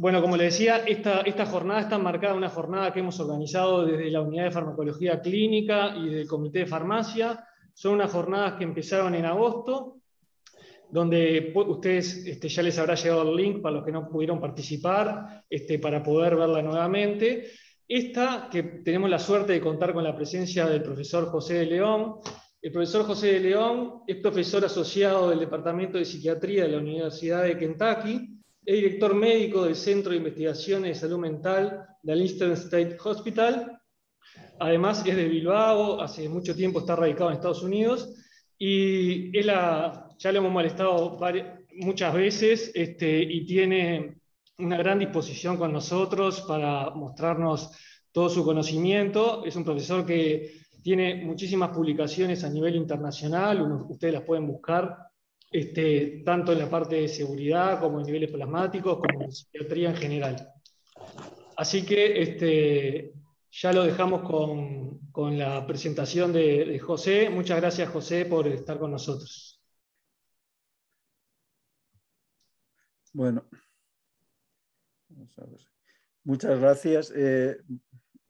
Bueno, como le decía, esta, jornada está marcada, una jornada que hemos organizado desde la Unidad de Farmacología Clínica y del Comité de Farmacia. Son unas jornadas que empezaron en agosto, donde ustedes este, ya les habrá llegado el link para los que no pudieron participar, este, para poder verla nuevamente. Esta, que tenemos la suerte de contar con la presencia del profesor José de León. El profesor José de León es profesor asociado del Departamento de Psiquiatría de la Universidad de Kentucky es director médico del Centro de Investigaciones de Salud Mental del Eastern State Hospital. Además es de Bilbao, hace mucho tiempo está radicado en Estados Unidos y él ya le hemos molestado muchas veces este, y tiene una gran disposición con nosotros para mostrarnos todo su conocimiento. Es un profesor que tiene muchísimas publicaciones a nivel internacional, ustedes las pueden buscar este, tanto en la parte de seguridad como en niveles plasmáticos, como en psiquiatría en general. Así que este, ya lo dejamos con, la presentación de, José. Muchas gracias, José, por estar con nosotros. Bueno, muchas gracias. Eh,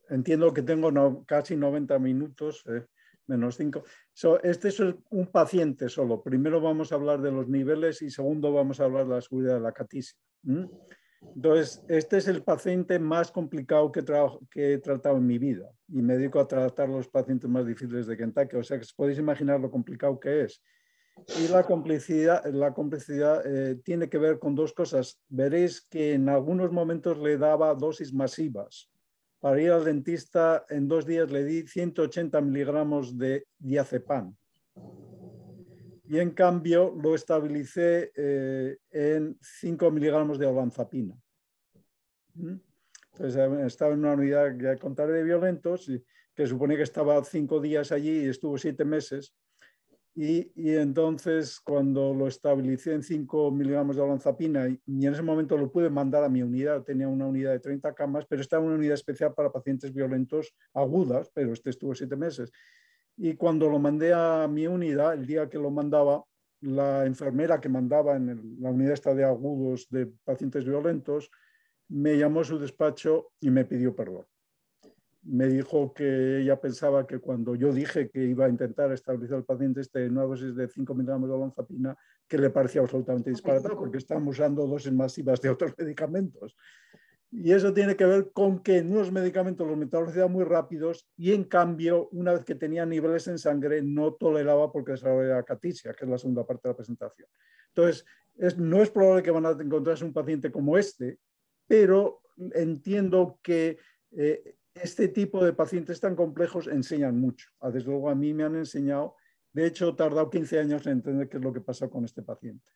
entiendo que tengo casi 90 minutos. Eh menos 5. este es un paciente solo. Primero vamos a hablar de los niveles y segundo vamos a hablar de la seguridad de la catis Entonces, este es el paciente más complicado que, he tratado en mi vida y me dedico a tratar los pacientes más difíciles de Kentucky. O sea, que podéis imaginar lo complicado que es. Y la complicidad, la complicidad eh, tiene que ver con dos cosas. Veréis que en algunos momentos le daba dosis masivas para ir al dentista, en dos días le di 180 miligramos de diazepam. Y en cambio lo estabilicé eh, en 5 miligramos de olanzapina. ¿Mm? Entonces eh, estaba en una unidad, ya contaré, de violentos, que supone que estaba cinco días allí y estuvo siete meses y, entonces cuando lo estabilicé en 5 miligramos de olanzapina y, en ese momento lo pude mandar a mi unidad, tenía una unidad de 30 camas, pero estaba en una unidad especial para pacientes violentos agudas, pero este estuvo 7 meses. Y cuando lo mandé a mi unidad, el día que lo mandaba, la enfermera que mandaba en la unidad esta de agudos de pacientes violentos, me llamó a su despacho y me pidió perdón me dijo que ella pensaba que cuando yo dije que iba a intentar establecer al paciente este en dosis de 5 miligramos de lanzapina que le parecía absolutamente disparatado porque estamos usando dosis masivas de otros medicamentos. Y eso tiene que ver con que en unos medicamentos los eran muy rápidos y en cambio, una vez que tenía niveles en sangre, no toleraba porque desarrollaba catisia, que es la segunda parte de la presentación. Entonces, no es probable que van a encontrarse un paciente como este, pero entiendo que eh, este tipo de pacientes tan complejos enseñan mucho. Ah, desde luego a mí me han enseñado, de hecho he tardado 15 años en entender qué es lo que pasa con este paciente.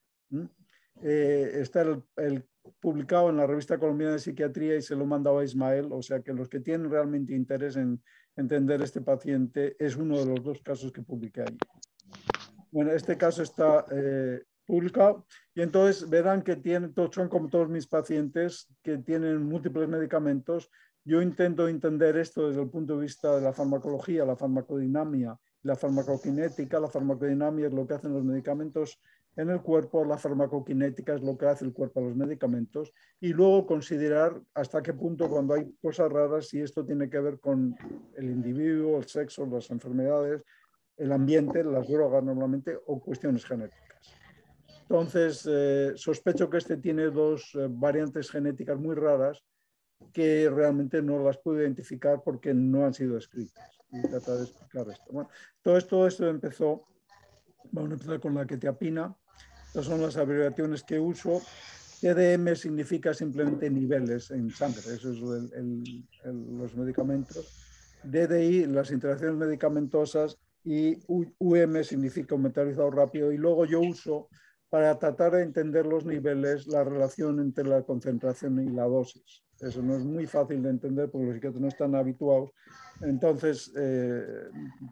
Eh, está el, publicado en la revista colombiana de psiquiatría y se lo mandaba mandado a Ismael, o sea que los que tienen realmente interés en entender este paciente es uno de los dos casos que publiqué ahí Bueno, este caso está eh, publicado y entonces verán que tienen, son como todos mis pacientes que tienen múltiples medicamentos, yo intento entender esto desde el punto de vista de la farmacología, la farmacodinamia, la farmacokinética. La farmacodinamia es lo que hacen los medicamentos en el cuerpo, la farmacokinética es lo que hace el cuerpo a los medicamentos y luego considerar hasta qué punto cuando hay cosas raras, si esto tiene que ver con el individuo, el sexo, las enfermedades, el ambiente, las drogas normalmente o cuestiones genéticas. Entonces, eh, sospecho que este tiene dos eh, variantes genéticas muy raras que realmente no las pude identificar porque no han sido escritas. Y tratar de explicar esto. todo esto, empezó, vamos a empezar con la que te apina. Estas son las abreviaciones que uso. EDM significa simplemente niveles en sangre, eso es los medicamentos. DDI, las interacciones medicamentosas, y UM significa un metalizado rápido. Y luego yo uso para tratar de entender los niveles la relación entre la concentración y la dosis. Eso no es muy fácil de entender porque los psiquiatras no están habituados. Entonces, eh,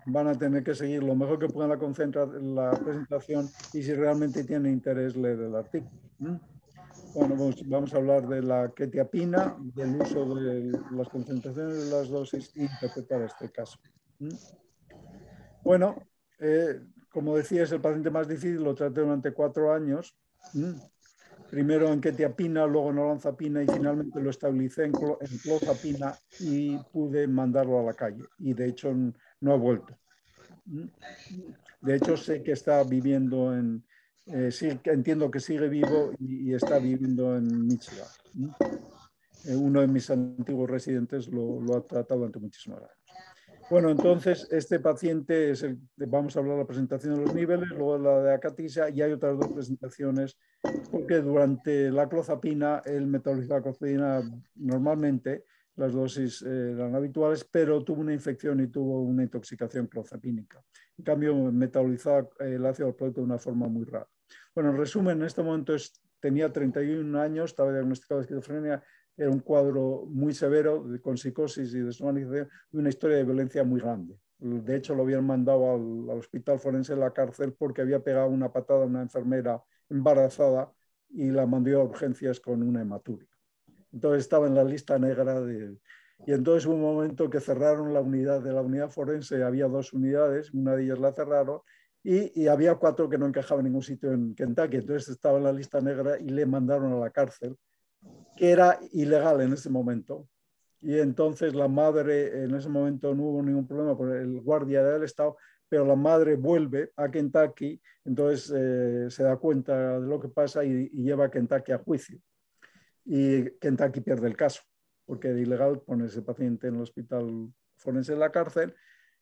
van a tener que seguir lo mejor que puedan la, la presentación y si realmente tienen interés leer el artículo. Bueno, vamos a hablar de la ketiapina, del uso de las concentraciones de las dosis y interpretar este caso. Bueno, eh, como decía, es el paciente más difícil, lo traté durante cuatro años primero en apina, luego en Olanzapina y finalmente lo estabilicé en, en Clozapina y pude mandarlo a la calle. Y de hecho no ha vuelto. Mm, de hecho sé que está viviendo en, eh, entiendo que sigue vivo y, está viviendo en Michigan. Eh, uno de mis antiguos residentes lo, ha tratado durante muchísimos años. Bueno, entonces este paciente es el, vamos a hablar de la presentación de los niveles, luego de la de acatisa y hay otras dos presentaciones porque durante la clozapina él metabolizó la clozapina normalmente, las dosis eh, eran habituales, pero tuvo una infección y tuvo una intoxicación clozapínica. En cambio, metabolizaba eh, el ácido del producto de una forma muy rara. Bueno, en resumen, en este momento es, tenía 31 años, estaba diagnosticado de esquizofrenia, era un cuadro muy severo, con psicosis y deshumanización, y una historia de violencia muy grande. De hecho, lo habían mandado al, hospital forense de la cárcel porque había pegado una patada a una enfermera embarazada y la mandó a urgencias con una hematuria. Entonces estaba en la lista negra de... Y entonces hubo un momento que cerraron la unidad de la unidad forense, había dos unidades, una de ellas la cerraron, y, y había cuatro que no encajaban en ningún sitio en Kentucky. Entonces estaba en la lista negra y le mandaron a la cárcel que era ilegal en ese momento. Y entonces la madre, en ese momento no hubo ningún problema por el guardia del Estado, pero la madre vuelve a Kentucky, entonces eh, se da cuenta de lo que pasa y, lleva a Kentucky a juicio. Y Kentucky pierde el caso, porque era ilegal ponerse ese paciente en el hospital forense en la cárcel.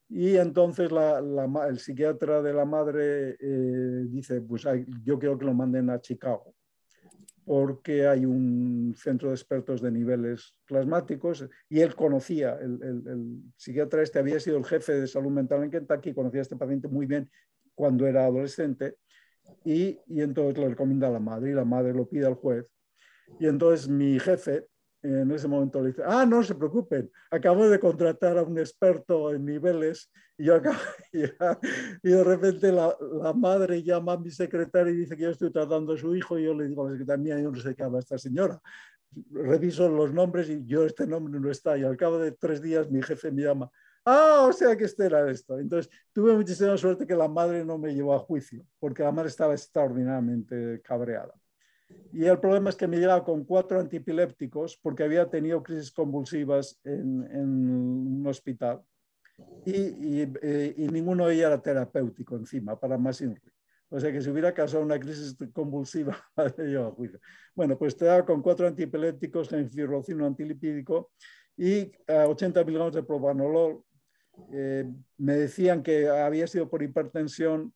Y entonces el psiquiatra de la madre eh, dice, pues yo quiero que lo manden a Chicago porque hay un centro de expertos de niveles plasmáticos y él conocía, el, el, el, psiquiatra este había sido el jefe de salud mental en Kentucky, conocía a este paciente muy bien cuando era adolescente y, y entonces le recomienda a la madre y la madre lo pide al juez. Y entonces mi jefe en ese momento le dice, ah, no se preocupen, acabo de contratar a un experto en niveles y, yo acabo, y, y de repente la, madre llama a mi secretaria y dice que yo estoy tratando a su hijo y yo le digo a la secretaria, yo no sé qué habla esta señora. Reviso los nombres y yo este nombre no está y al cabo de tres días mi jefe me llama, ah, o sea que este era esto. Entonces tuve muchísima suerte que la madre no me llevó a juicio porque la madre estaba extraordinariamente cabreada. Y el problema es que me llevaba con cuatro antipilépticos porque había tenido crisis convulsivas en, en un hospital y, y, eh, ninguno de ellos era terapéutico encima, para más inri. O sea que si hubiera causado una crisis convulsiva, yo Bueno, pues te daba con cuatro antipilépticos, genfirrocino antilipídico y 80 eh, miligramos de propanolol. Eh, me decían que había sido por hipertensión,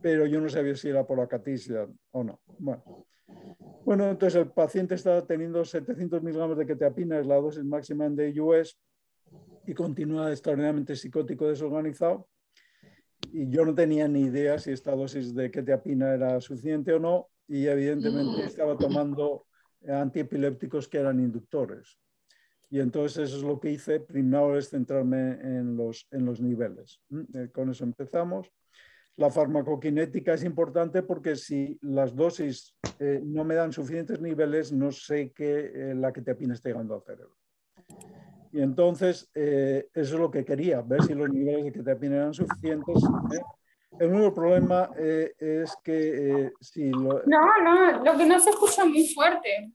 pero yo no sabía si era por la acatisia o no. Bueno, bueno, entonces el paciente estaba teniendo 700 miligramos de quetiapina, es la dosis máxima en DUS, y continúa extraordinariamente psicótico desorganizado. Y yo no tenía ni idea si esta dosis de ketapina era suficiente o no, y evidentemente estaba tomando eh, antiepilépticos que eran inductores. Y entonces eso es lo que hice. Primero es centrarme en los, en los niveles. Eh, con eso empezamos. La farmacokinética es importante porque si las dosis eh, no me dan suficientes niveles, no sé que eh, la que te apina está llegando al cerebro. Y entonces, eh, eso es lo que quería, ver si los niveles de apina eran suficientes. El único problema es que si No, no, lo que no se escucha muy fuerte.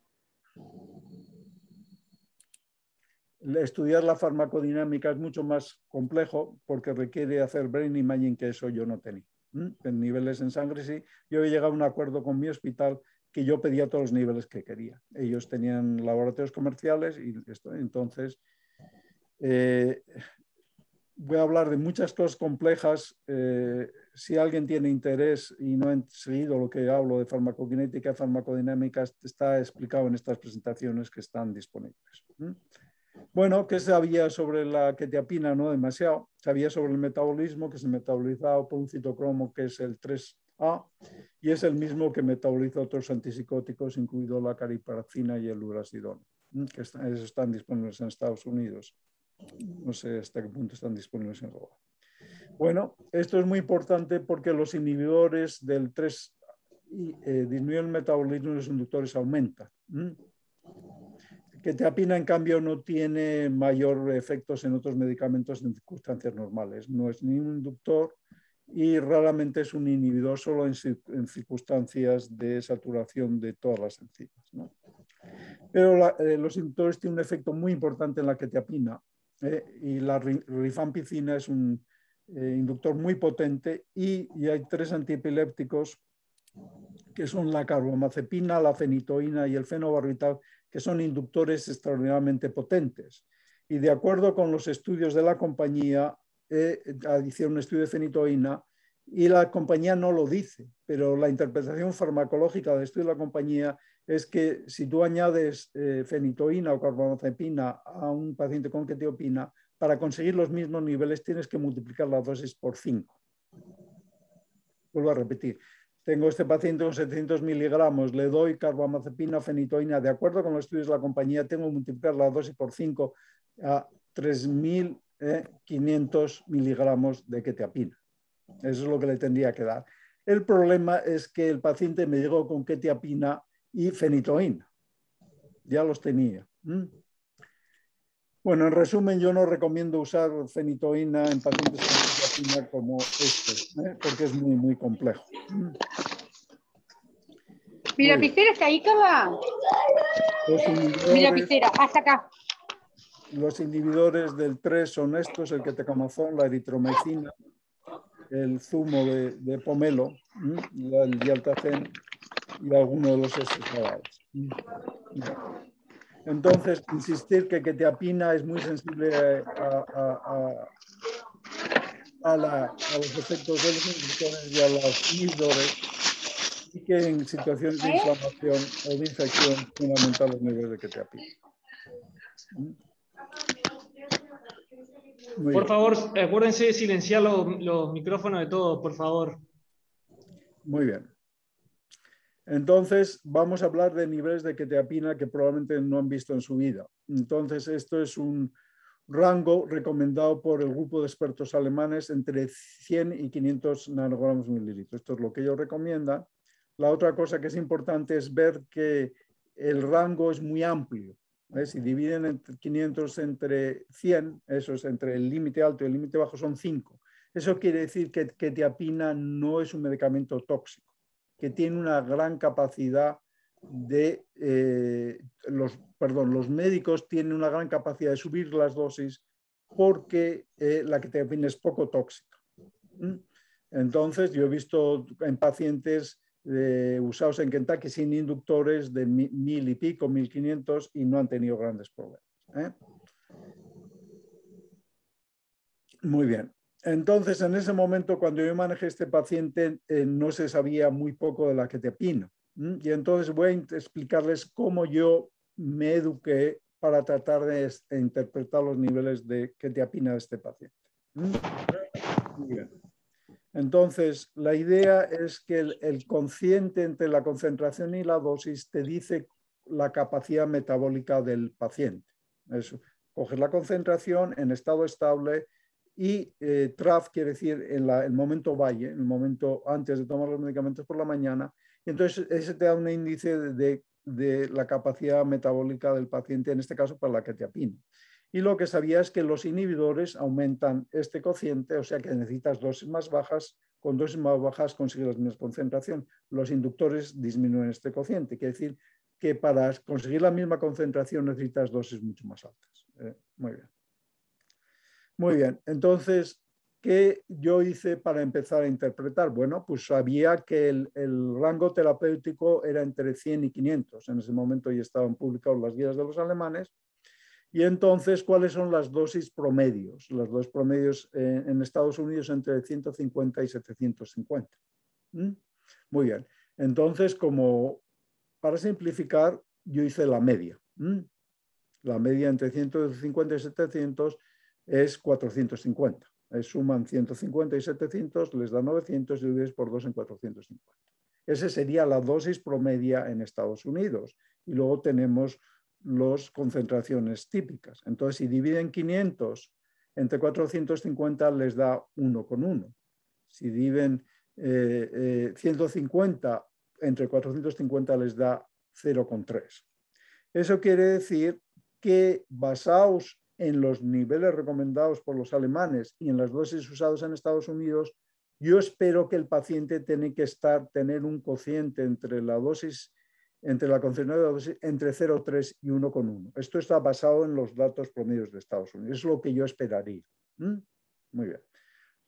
estudiar la farmacodinámica es mucho más complejo porque requiere hacer brain imaging que eso yo no tenía en niveles en sangre sí. Yo había llegado a un acuerdo con mi hospital que yo pedía todos los niveles que quería. Ellos tenían laboratorios comerciales y esto, entonces eh, voy a hablar de muchas cosas complejas. Eh, si alguien tiene interés y no ha seguido lo que hablo de farmacocinética farmacodinámicas farmacodinámica, está explicado en estas presentaciones que están disponibles. Bueno, ¿qué sabía sobre la que No demasiado. Sabía sobre el metabolismo, que se metabolizaba por un citocromo que es el 3A y es el mismo que metaboliza otros antipsicóticos, incluido la cariparacina y el uracidón, que están, disponibles en Estados Unidos. No sé hasta qué punto están disponibles en Europa. Bueno, esto es muy importante porque los inhibidores del 3 a eh, disminuyen el metabolismo y los inductores aumentan que en cambio, no tiene mayor efectos en otros medicamentos en circunstancias normales. No es ni un inductor y raramente es un inhibidor solo en, circunstancias de saturación de todas las enzimas. ¿no? Pero eh, los inductores tienen un efecto muy importante en la quetiapina ¿eh? y la rifampicina es un eh, inductor muy potente y, y hay tres antiepilépticos que son la carbamazepina, la fenitoína y el fenobarbital, que son inductores extraordinariamente potentes. Y de acuerdo con los estudios de la compañía, eh, eh, hicieron un estudio de fenitoína y la compañía no lo dice, pero la interpretación farmacológica del estudio de la compañía es que si tú añades eh, fenitoína o carbamazepina a un paciente con ketiopina para conseguir los mismos niveles tienes que multiplicar la dosis por 5. Vuelvo a repetir, tengo este paciente con 700 miligramos, le doy carbamazepina, fenitoína, de acuerdo con los estudios de la compañía, tengo que multiplicar la dosis por 5 a 3.500 eh, miligramos de ketiapina. Eso es lo que le tendría que dar. El problema es que el paciente me llegó con ketiapina y fenitoína. Ya los tenía. Bueno, en resumen, yo no recomiendo usar fenitoína en pacientes como este, porque es muy, muy complejo. Mira lapicera está ahí, Carla. Mira, Pistera, hasta acá. Los inhibidores del 3 son estos, el que ketamazón, la eritromicina, el zumo de, pomelo, el dialtacén y alguno de los Entonces, insistir que, que te apina es muy sensible a, a, los efectos de los infecciones y a los inhibidores y que en situaciones de inflamación o de infección aumentar los niveles de que por favor, acuérdense de silenciar los, micrófonos de todos, por favor. Muy bien. Entonces, vamos a hablar de niveles de quetiapina que probablemente no han visto en su vida. Entonces, esto es un, rango recomendado por el grupo de expertos alemanes entre 100 y 500 nanogramos mililitros. Esto es lo que ellos recomiendan. La otra cosa que es importante es ver que el rango es muy amplio. ¿eh? Si dividen 500 entre 100, eso es entre el límite alto y el límite bajo, son 5. Eso quiere decir que, que no es un medicamento tóxico, que tiene una gran capacidad eh, los, perdón, los médicos tienen una gran capacidad de subir las dosis porque eh, la que es poco tóxica. Entonces, yo he visto en pacientes eh, usados en Kentucky sin inductores de mil, y pico, mil quinientos, y no han tenido grandes problemas. Muy bien. Entonces, en ese momento, cuando yo manejé este paciente, no se sabía muy poco de la que y entonces voy a explicarles cómo yo me eduqué para tratar de este, interpretar los niveles de qué te apina este paciente. Entonces, la idea es que el, consciente entre la concentración y la dosis te dice la capacidad metabólica del paciente. Es coger la concentración en estado estable y eh, TRAF quiere decir en el momento valle, en el momento antes de tomar los medicamentos por la mañana, entonces, ese te da un índice de, la capacidad metabólica del paciente, en este caso para la que te apino. Y lo que sabía es que los inhibidores aumentan este cociente, o sea que necesitas dosis más bajas, con dosis más bajas consigues la misma concentración. Los inductores disminuyen este cociente, quiere decir que para conseguir la misma concentración necesitas dosis mucho más altas. ¿eh? muy bien. Muy bien, entonces ¿qué yo hice para empezar a interpretar? Bueno, pues sabía que el, rango terapéutico era entre 100 y 500. En ese momento ya estaban publicadas las guías de los alemanes. Y entonces, ¿cuáles son las dosis promedios? Las dos promedios eh, en, Estados Unidos entre 150 y 750. ¿Mm? Muy bien. Entonces, como para simplificar, yo hice la media. ¿Mm? La media entre 150 y 700 es 450. Eh, suman 150 y 700, les da 900 y divides por 2 en 450. Esa sería la dosis promedia en Estados Unidos. Y luego tenemos las concentraciones típicas. Entonces, si dividen 500 entre 450, les da 1 con 1. Si dividen 150 eh, eh, entre 450, les da 0 con 3. Eso quiere decir que basados en los niveles recomendados por los alemanes y en las dosis usadas en Estados Unidos, yo espero que el paciente tiene que estar, tener un cociente entre la dosis, entre la concentración de la dosis, entre 0,3 y 1,1. Esto está basado en los datos promedios de Estados Unidos. Es lo que yo esperaría. ¿Mm? Muy bien.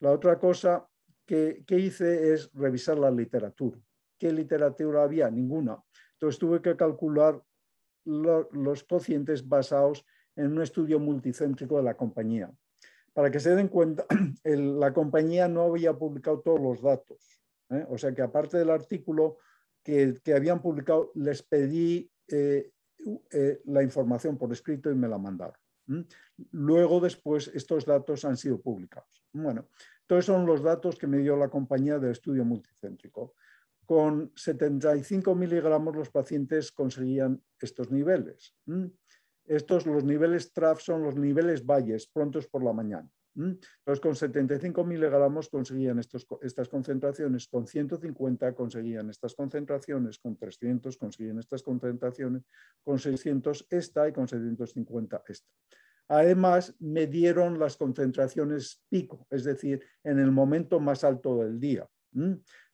La otra cosa que, que hice es revisar la literatura. ¿Qué literatura había? Ninguna. Entonces tuve que calcular los cocientes basados en en un estudio multicéntrico de la compañía. Para que se den cuenta, la compañía no había publicado todos los datos. ¿eh? O sea que aparte del artículo que, que habían publicado, les pedí eh, eh, la información por escrito y me la mandaron. Luego, después, estos datos han sido publicados. Bueno, todos son los datos que me dio la compañía del estudio multicéntrico. Con 75 miligramos los pacientes conseguían estos niveles. Estos, los niveles TRAF son los niveles valles, prontos por la mañana. Entonces, con 75 miligramos conseguían estas concentraciones, con 150 conseguían estas concentraciones, con 300 conseguían estas concentraciones, con 600 esta y con 750 esta. Además, dieron las concentraciones pico, es decir, en el momento más alto del día.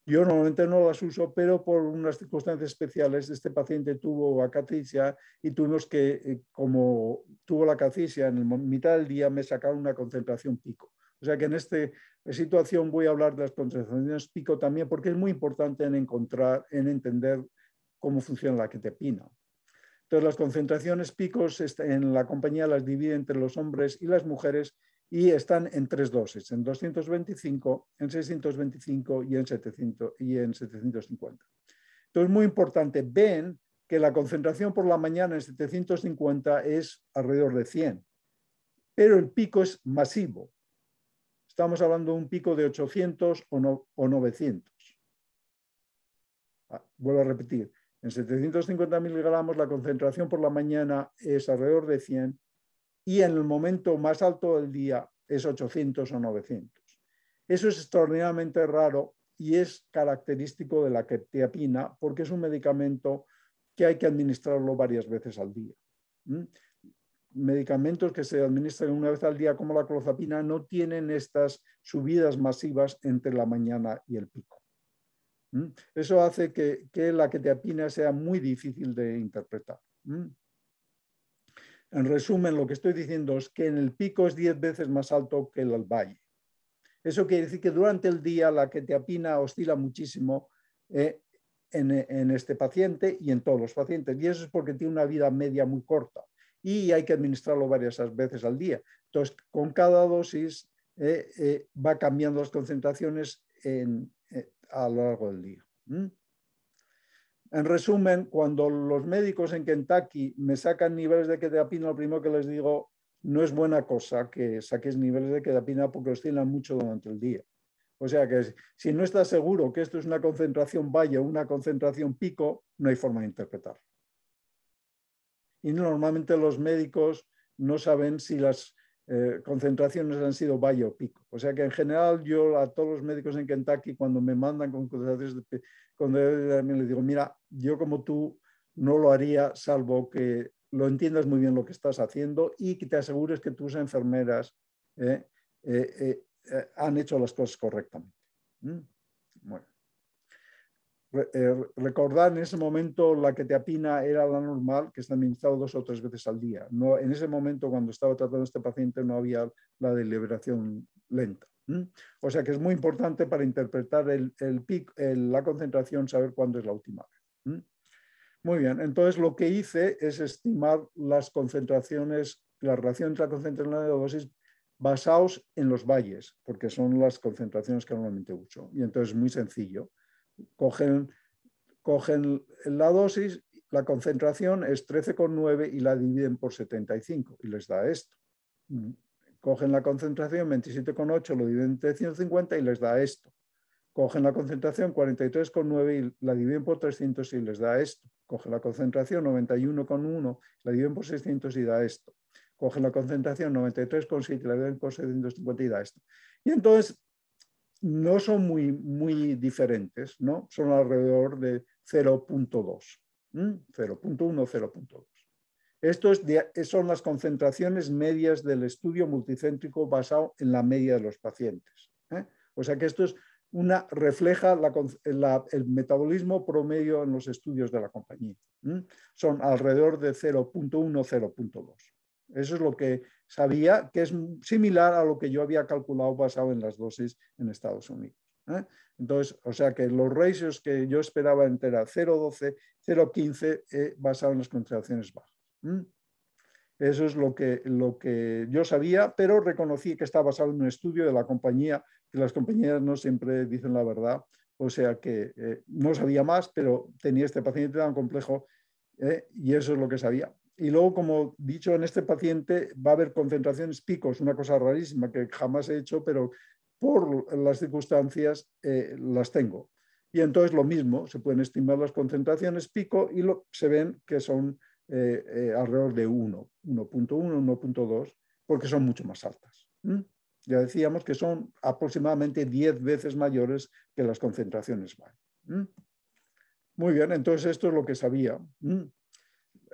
Yo normalmente no las uso, pero por unas circunstancias especiales, este paciente tuvo acaticia y tuvimos que, eh, como tuvo la acaticia en el mitad del día, me sacaron una concentración pico. O sea que en esta eh, situación voy a hablar de las concentraciones pico también, porque es muy importante en encontrar, en entender cómo funciona la ketepina. Entonces, las concentraciones picos este, en la compañía las divide entre los hombres y las mujeres y están en tres dosis, en 225, en 625 y en, 700, y en 750. Entonces, muy importante, ven que la concentración por la mañana en 750 es alrededor de 100, pero el pico es masivo. Estamos hablando de un pico de 800 o, 900. Ah, vuelvo a repetir, en 750 miligramos la concentración por la mañana es alrededor de 100 y en el momento más alto del día es 800 o 900. Eso es extraordinariamente raro y es característico de la quetiapina porque es un medicamento que hay que administrarlo varias veces al día. Medicamentos que se administran una vez al día como la clozapina no tienen estas subidas masivas entre la mañana y el pico. Eso hace que, que la quetiapina sea muy difícil de interpretar. En resumen, lo que estoy diciendo es que en el pico es 10 veces más alto que el valle. Eso quiere decir que durante el día la apina oscila muchísimo eh, en, este paciente y en todos los pacientes. Y eso es porque tiene una vida media muy corta y hay que administrarlo varias veces al día. Entonces, con cada dosis eh, eh, va cambiando las concentraciones a lo largo del día. En resumen, cuando los médicos en Kentucky me sacan niveles de quetiapina, lo primero que les digo, no es buena cosa que saques niveles de quetiapina porque oscilan mucho durante el día. O sea que si no estás seguro que esto es una concentración valle o una concentración pico, no hay forma de interpretarlo. Y normalmente los médicos no saben si las eh, concentraciones han sido valle o pico. O sea que en general yo a todos los médicos en Kentucky cuando me mandan con concentraciones de, cuando les digo, mira, yo como tú no lo haría salvo que lo entiendas muy bien lo que estás haciendo y que te asegures que tus enfermeras eh, eh, han hecho las cosas correctamente. Mm, bueno. Eh, recordar en ese momento la que te apina era la normal, que está administrado dos o tres veces al día. No, en ese momento, cuando estaba tratando a este paciente, no había la deliberación lenta. O sea que es muy importante para interpretar el, la concentración, saber cuándo es la última vez. Muy bien, entonces lo que hice es estimar las concentraciones, la relación entre la concentración y la dosis basados en los valles, porque son las concentraciones que normalmente uso. Y entonces es muy sencillo cogen, cogen la dosis, la concentración es 13,9 y la dividen por 75 mm. y les da esto. Cogen la concentración 27,8, lo dividen por 350 y les da esto. Cogen la concentración 43,9 y la dividen por 300 y les da esto. Cogen la concentración 91,1, la dividen por 600 y da esto cogen la concentración 93,7 y la dividen por 750 y da esto. Y entonces no son muy, muy diferentes, son alrededor de 0.2, 0.1, 0.2. Estos son las concentraciones medias del estudio multicéntrico basado en la media de los pacientes. ¿eh? O sea que esto es una, refleja el metabolismo promedio en los estudios de la compañía. Son alrededor de 0.1, 0.2. Eso es lo que sabía que es similar a lo que yo había calculado basado en las dosis en Estados Unidos. ¿eh? Entonces, o sea que los ratios que yo esperaba entre 0,12, 0,15 eh, basado en las concentraciones bajas. Eso es lo que, lo que yo sabía, pero reconocí que estaba basado en un estudio de la compañía, que las compañías no siempre dicen la verdad. O sea que eh, no sabía más, pero tenía este paciente tan complejo y eso es lo que sabía y luego, como dicho, en este paciente va a haber concentraciones picos, una cosa rarísima que jamás he hecho, pero por las circunstancias eh, las tengo. Y entonces lo mismo, se pueden estimar las concentraciones pico y lo, se ven que son eh, eh, alrededor de 1, 1.1, 1.2, porque son mucho más altas. Ya decíamos que son aproximadamente 10 veces mayores que las concentraciones van. Muy bien, entonces esto es lo que sabía.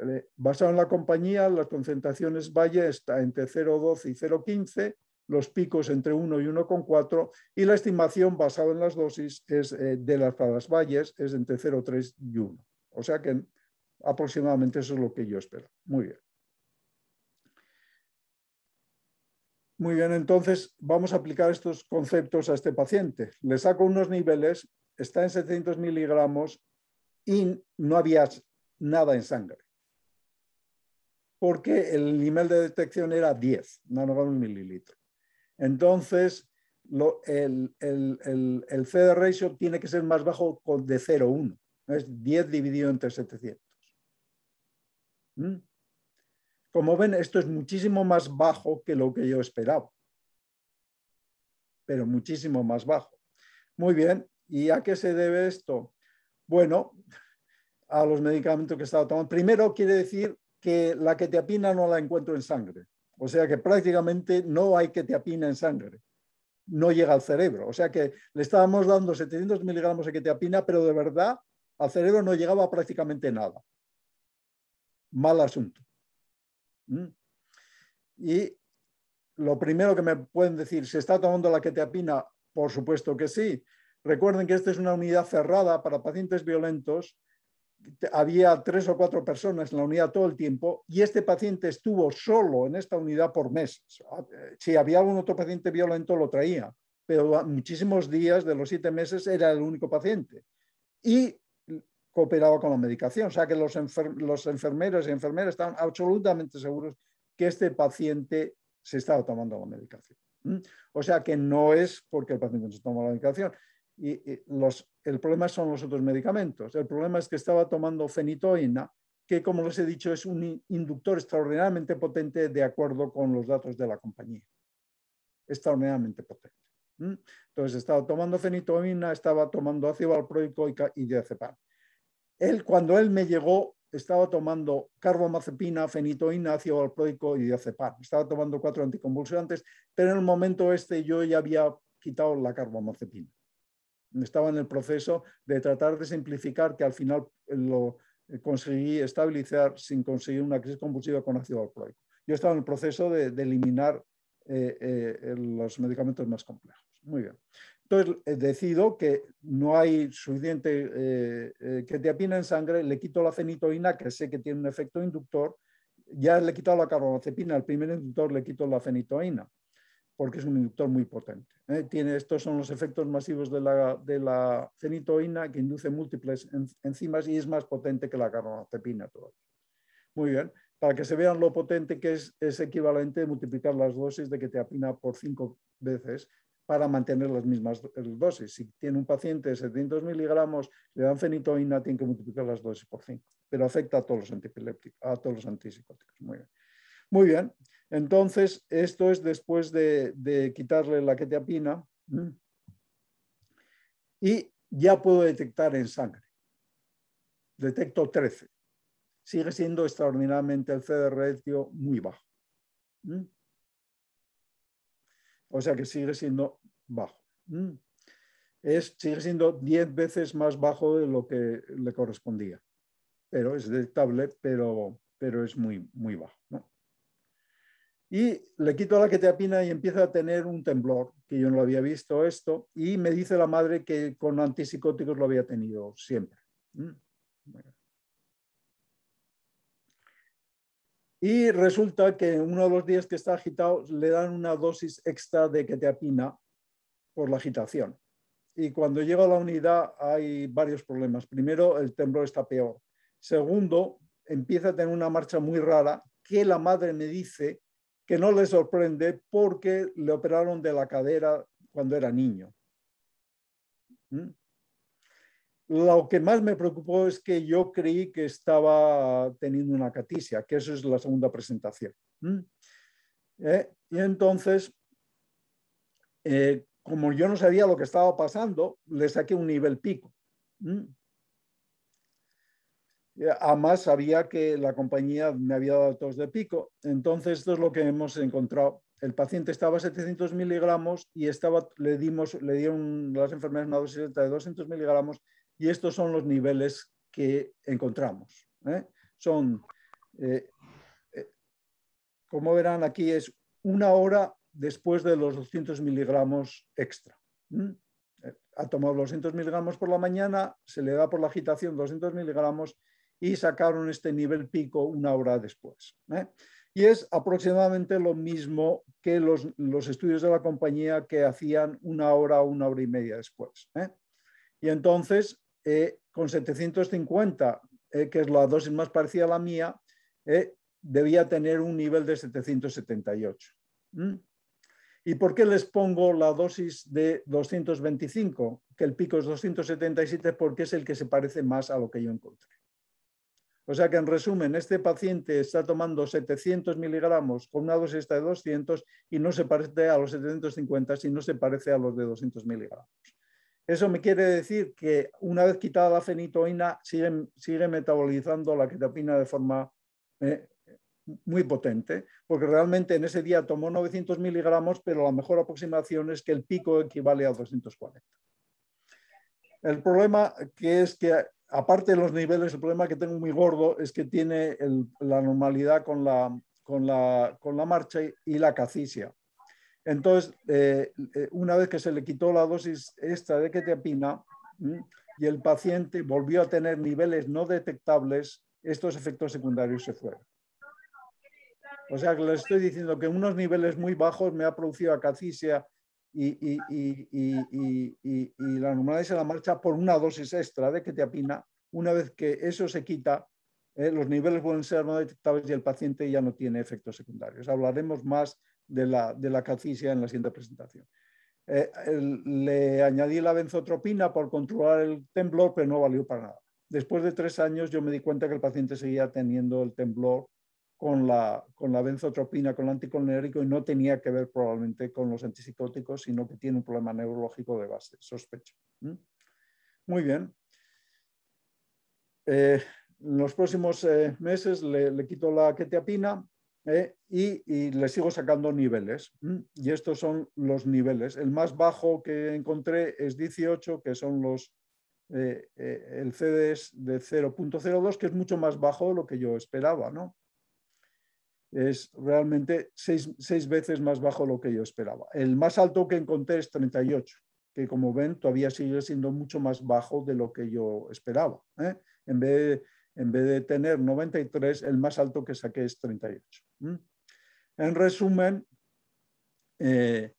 Eh, basado en la compañía, las concentraciones valle está entre 0,12 y 0,15, los picos entre 1 y 1,4 y la estimación basada en las dosis es, eh, de las valles es entre 0,3 y 1. O sea que aproximadamente eso es lo que yo espero. Muy bien. Muy bien, entonces vamos a aplicar estos conceptos a este paciente. Le saco unos niveles, está en 700 miligramos y no había nada en sangre porque el nivel de detección era 10 nanogramos mililitro. Entonces, el, el, el, CD ratio tiene que ser más bajo de 0,1. Es 10 dividido entre 700. ¿Mm? Como ven, esto es muchísimo más bajo que lo que yo esperaba. Pero muchísimo más bajo. Muy bien, ¿y a qué se debe esto? Bueno, a los medicamentos que estaba tomando. Primero quiere decir que la que te no la encuentro en sangre. O sea que prácticamente no hay que te en sangre. No llega al cerebro. O sea que le estábamos dando 700 miligramos de que te pero de verdad al cerebro no llegaba prácticamente nada. Mal asunto. ¿Mm? Y lo primero que me pueden decir, ¿se está tomando la que te Por supuesto que sí. Recuerden que esta es una unidad cerrada para pacientes violentos había tres o cuatro personas en la unidad todo el tiempo y este paciente estuvo solo en esta unidad por meses. Ah, eh, si había algún otro paciente violento lo traía, pero muchísimos días de los siete meses era el único paciente y cooperaba con la medicación. O sea que los, enfermeros y enfermeras estaban absolutamente seguros que este paciente se estaba tomando la medicación. O sea que no es porque el paciente no se toma la medicación. y los el problema son los otros medicamentos. El problema es que estaba tomando fenitoína, que como les he dicho es un inductor extraordinariamente potente de acuerdo con los datos de la compañía. Extraordinariamente potente. Entonces estaba tomando fenitoína, estaba tomando ácido valproico y diazepam. Él, cuando él me llegó, estaba tomando carbamazepina, fenitoína, ácido valproico y diazepam. Estaba tomando cuatro anticonvulsivantes, pero en el momento este yo ya había quitado la carbamazepina estaba en el proceso de tratar de simplificar, que al final eh, lo eh, conseguí estabilizar sin conseguir una crisis convulsiva con ácido alcohólico. Yo estaba en el proceso de, eliminar eh, los medicamentos más complejos. Muy bien. Entonces decido que no hay suficiente quetiapina en sangre, le quito la fenitoína, que sé que tiene un efecto inductor, ya le he quitado la carbamazepina, el primer inductor le quito la fenitoína porque es un inductor muy potente. ¿eh? Tiene, estos son los efectos masivos de la, de que induce múltiples enzimas y es más potente que la carbamazepina todavía. Muy bien, para que se vean lo potente que es, es equivalente multiplicar las dosis de que te por cinco veces para mantener las mismas dosis. Si tiene un paciente de 700 miligramos, le dan fenitoína, tiene que multiplicar las dosis por cinco. pero afecta a todos los antipilépticos, a todos los antipsicóticos. Muy bien. Muy bien. Entonces, esto es después de, quitarle la quetiapina y ya puedo detectar en sangre. Detecto 13. Sigue siendo extraordinariamente el CDR muy bajo. O sea que sigue siendo bajo. Es, sigue siendo 10 veces más bajo de lo que le correspondía. Pero es detectable, pero, pero es muy, muy bajo. ¿no? Y le quito la que y empieza a tener un temblor, que yo no había visto esto, y me dice la madre que con antipsicóticos lo había tenido siempre. Mm. Y resulta que uno de los días que está agitado le dan una dosis extra de que por la agitación. Y cuando llega a la unidad hay varios problemas. Primero, el temblor está peor. Segundo, empieza a tener una marcha muy rara que la madre me dice que no le sorprende porque le operaron de la cadera cuando era niño. ¿Mm? Lo que más me preocupó es que yo creí que estaba teniendo una catisia, que eso es la segunda presentación. ¿Mm? Eh, y entonces, eh, como yo no sabía lo que estaba pasando, le saqué un nivel pico. ¿Mm? Eh, además, sabía que la compañía me había dado tos de pico. Entonces, esto es lo que hemos encontrado. El paciente estaba a 700 miligramos y estaba, le, dimos, le dieron las enfermedades una dosis de 200 miligramos y estos son los niveles que encontramos. ¿eh? Son, eh, como verán aquí, es una hora después de los 200 miligramos extra. Ha tomado 200 miligramos por la mañana, se le da por la agitación 200 miligramos y sacaron este nivel pico una hora después. ¿eh? Y es aproximadamente lo mismo que los, estudios de la compañía que hacían una hora o una hora y media después. ¿eh? Y entonces, eh, con 750, que es la dosis más parecida a la mía, debía tener un nivel de 778. ¿Y por qué les pongo la dosis de 225? Que el pico es 277 porque es el que se parece más a lo que yo encontré. O sea que, en resumen, este paciente está tomando 700 miligramos con una dosis de 200 y no se parece a los 750 si no se parece a los de 200 miligramos. Eso me quiere decir que una vez quitada la fenitoína, sigue, metabolizando la ketapina de forma eh, muy potente, porque realmente en ese día tomó 900 miligramos, pero la mejor aproximación es que el pico equivale a 240. El problema que es que aparte de los niveles, el problema que tengo muy gordo es que tiene la normalidad con la, con, la, marcha y la cacicia. Entonces, eh, eh, una vez que se le quitó la dosis extra de quetiapina y el paciente volvió a tener niveles no detectables, estos efectos secundarios se fueron. O sea, que les estoy diciendo que unos niveles muy bajos me ha producido cacicia, y, la normalidad se la marcha por una dosis extra de quetiapina. Una vez que eso se quita, eh, los niveles pueden ser no detectables y el paciente ya no tiene efectos secundarios. Hablaremos más de la, de en la siguiente presentación. Eh, le añadí la benzotropina por controlar el temblor, pero no valió para nada. Después de tres años yo me di cuenta que el paciente seguía teniendo el temblor con la, benzotropina, con el anticolinérgico, y no tenía que ver probablemente con los antipsicóticos, sino que tiene un problema neurológico de base, sospecho. Muy bien. Eh, en los próximos eh, meses le, quito la quetiapina eh, y, y, le sigo sacando niveles. Y estos son los niveles. El más bajo que encontré es 18, que son los el CDS de 0.02, que es mucho más bajo de lo que yo esperaba, ¿no? es realmente seis, veces más bajo de lo que yo esperaba. El más alto que encontré es 38, que como ven todavía sigue siendo mucho más bajo de lo que yo esperaba. ¿eh? En, vez de, en, vez de, tener 93, el más alto que saqué es 38. En resumen, eh,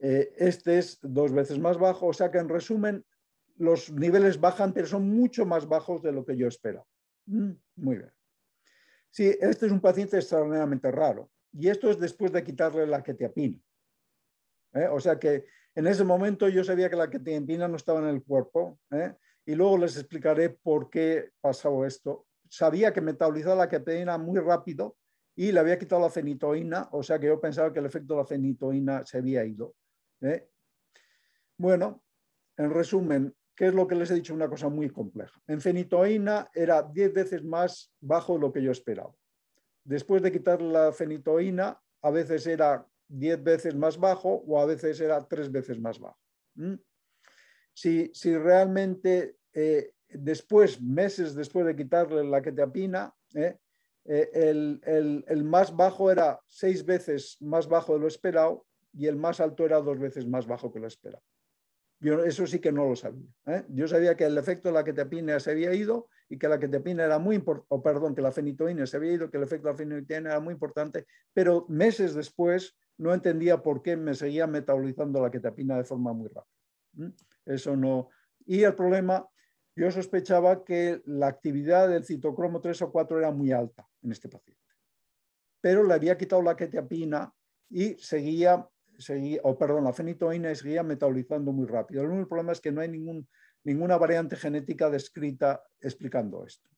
eh, este es dos veces más bajo, o sea que en resumen los niveles bajan, pero son mucho más bajos de lo que yo esperaba. Muy bien. Sí, este es un paciente extraordinariamente raro. Y esto es después de quitarle la quetiapina. ¿eh? O sea que en ese momento yo sabía que la quetiapina no estaba en el cuerpo. ¿eh? Y luego les explicaré por qué pasó esto. Sabía que metabolizaba la quetiapina muy rápido y le había quitado la fenitoína. O sea que yo pensaba que el efecto de la fenitoína se había ido. ¿eh? Bueno, en resumen, Qué es lo que les he dicho, una cosa muy compleja. En fenitoína era 10 veces más bajo de lo que yo esperaba. Después de quitar la fenitoína, a veces era 10 veces más bajo o a veces era 3 veces más bajo. Si, realmente eh, después, meses después de quitarle la ketapina, eh, eh, el, el, más bajo era 6 veces más bajo de lo esperado y el más alto era dos veces más bajo que lo esperado eso sí que no lo sabía. ¿eh? Yo sabía que el efecto de la quetiapina se había ido y que la ketamina era muy importante, o perdón, que la fenitoína se había ido, que el efecto de la fenitoína era muy importante, pero meses después no entendía por qué me seguía metabolizando la quetiapina de forma muy rápida. Eso no. Y el problema, yo sospechaba que la actividad del citocromo 3 o 4 era muy alta en este paciente, pero le había quitado la quetiapina y seguía o perdón, la fenitoína seguía metabolizando muy rápido. El único problema es que no hay ningún, ninguna variante genética descrita explicando esto.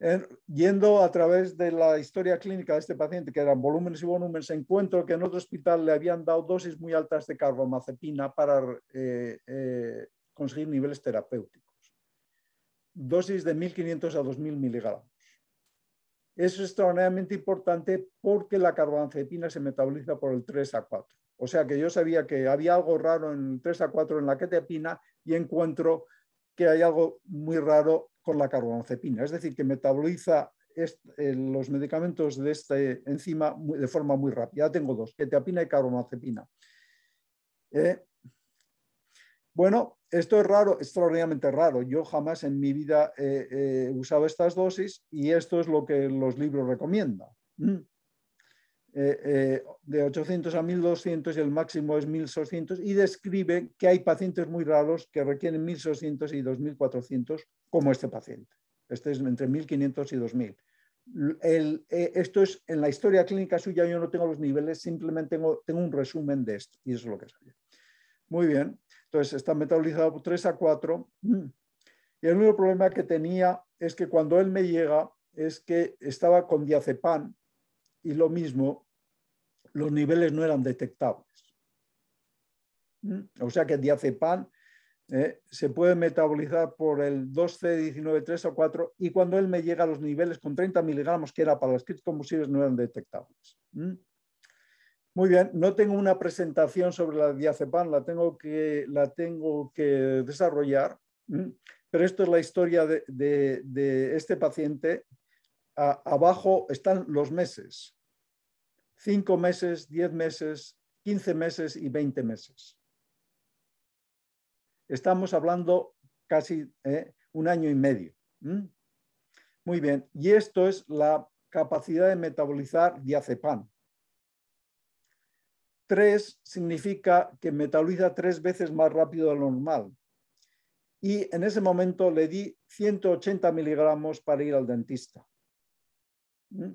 Er, yendo a través de la historia clínica de este paciente, que eran volúmenes y volúmenes, encuentro que en otro hospital le habían dado dosis muy altas de carbamazepina para eh, eh, conseguir niveles terapéuticos. Dosis de 1.500 a 2.000 miligramos es extraordinariamente importante porque la carbamazepina se metaboliza por el 3 a 4. O sea que yo sabía que había algo raro en el 3 a 4 en la ketepina y encuentro que hay algo muy raro con la carbamazepina. Es decir, que metaboliza eh, los medicamentos de esta enzima de forma muy rápida. tengo dos, ketepina y carbamazepina. Eh, bueno, esto es raro, extraordinariamente raro. Yo jamás en mi vida he usado estas dosis y esto es lo que los libros recomiendan. Mm. Eh, eh, de 800 a 1200 y el máximo es 1600 y describe que hay pacientes muy raros que requieren 1600 y 2400 como este paciente. Este es entre 1500 y 2000. Eh, esto es en la historia clínica suya, yo no tengo los niveles, simplemente tengo, tengo un resumen de esto y eso es lo que sabía. Muy bien, entonces está metabolizado 3 a 4. Mm. Y el único problema que tenía es que cuando él me llega es que estaba con diazepam y lo mismo, los niveles no eran detectables. Mm. O sea que diazepam eh, se puede metabolizar por el 2C19-3 o 4 y cuando él me llega a los niveles con 30 miligramos que era para los combustibles no eran detectables. Mm. Muy bien, no tengo una presentación sobre la diazepam, la tengo que, desarrollar, pero esto es la historia de, este paciente. abajo están los meses, 5 meses, 10 meses, 15 meses y 20 meses. Estamos hablando casi eh, un año y medio. Muy bien, y esto es la capacidad de metabolizar diazepam. 3 significa que metaboliza tres veces más rápido de lo normal. Y en ese momento le di 180 miligramos para ir al dentista. ¿Mm?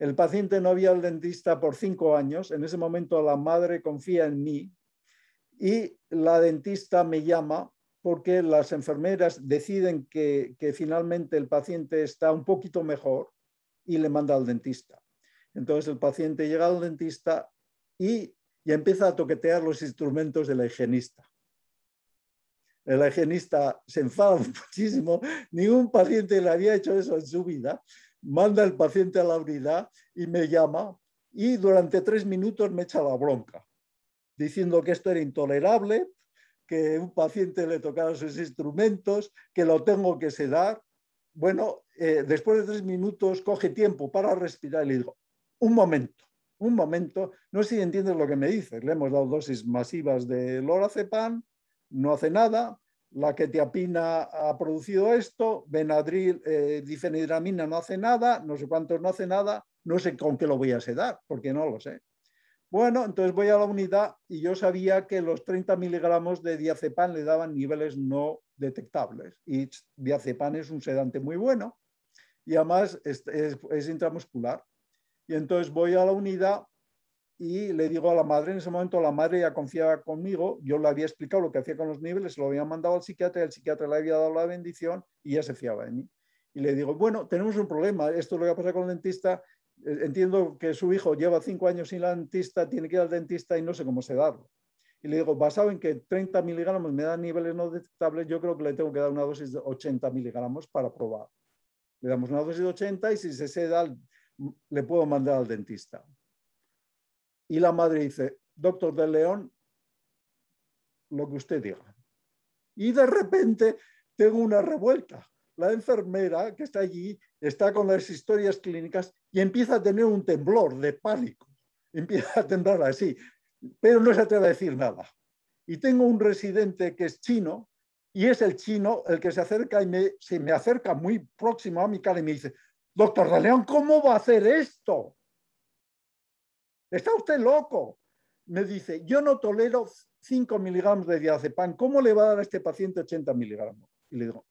El paciente no había al dentista por cinco años. En ese momento la madre confía en mí y la dentista me llama porque las enfermeras deciden que, que finalmente el paciente está un poquito mejor y le manda al dentista. Entonces el paciente llega al dentista y ya empieza a toquetear los instrumentos del la higienista. El higienista se enfada muchísimo, ningún paciente le había hecho eso en su vida, manda al paciente a la unidad y me llama y durante tres minutos me echa la bronca, diciendo que esto era intolerable, que un paciente le tocara sus instrumentos, que lo tengo que sedar. Bueno, eh, después de tres minutos coge tiempo para respirar y le digo, un momento, un momento, no sé si entiendes lo que me dices, le hemos dado dosis masivas de lorazepam, no hace nada, la ketiapina ha producido esto, Benadryl, eh, difenidramina no hace nada, no sé cuántos no hace nada, no sé con qué lo voy a sedar, porque no lo sé. Bueno, entonces voy a la unidad y yo sabía que los 30 miligramos de diazepam le daban niveles no detectables. Y diazepam es un sedante muy bueno y además es intramuscular. Y entonces voy a la unidad y le digo a la madre, en ese momento la madre ya confiaba conmigo, yo le había explicado lo que hacía con los niveles, se lo había mandado al psiquiatra, el psiquiatra le había dado la bendición y ya se fiaba de mí. Y le digo, bueno, tenemos un problema, esto lo que a pasar con el dentista, eh, entiendo que su hijo lleva cinco años sin la dentista, tiene que ir al dentista y no sé cómo se da. Y le digo, basado en que 30 miligramos me dan niveles no detectables, yo creo que le tengo que dar una dosis de 80 miligramos para probar. Le damos una dosis de 80 y si se da le puedo mandar al dentista. Y la madre dice, doctor de León, lo que usted diga. Y de repente tengo una revuelta. La enfermera que está allí está con las historias clínicas y empieza a tener un temblor de pánico. Empieza a temblar así, pero no se atreve a decir nada. Y tengo un residente que es chino y es el chino el que se acerca y me, se me acerca muy próximo a mi cara y me dice, Doctor de ¿cómo va a hacer esto? Está usted loco. Me dice, yo no tolero 5 miligramos de diazepam. ¿Cómo le va a dar a este paciente 80 miligramos? Y le digo,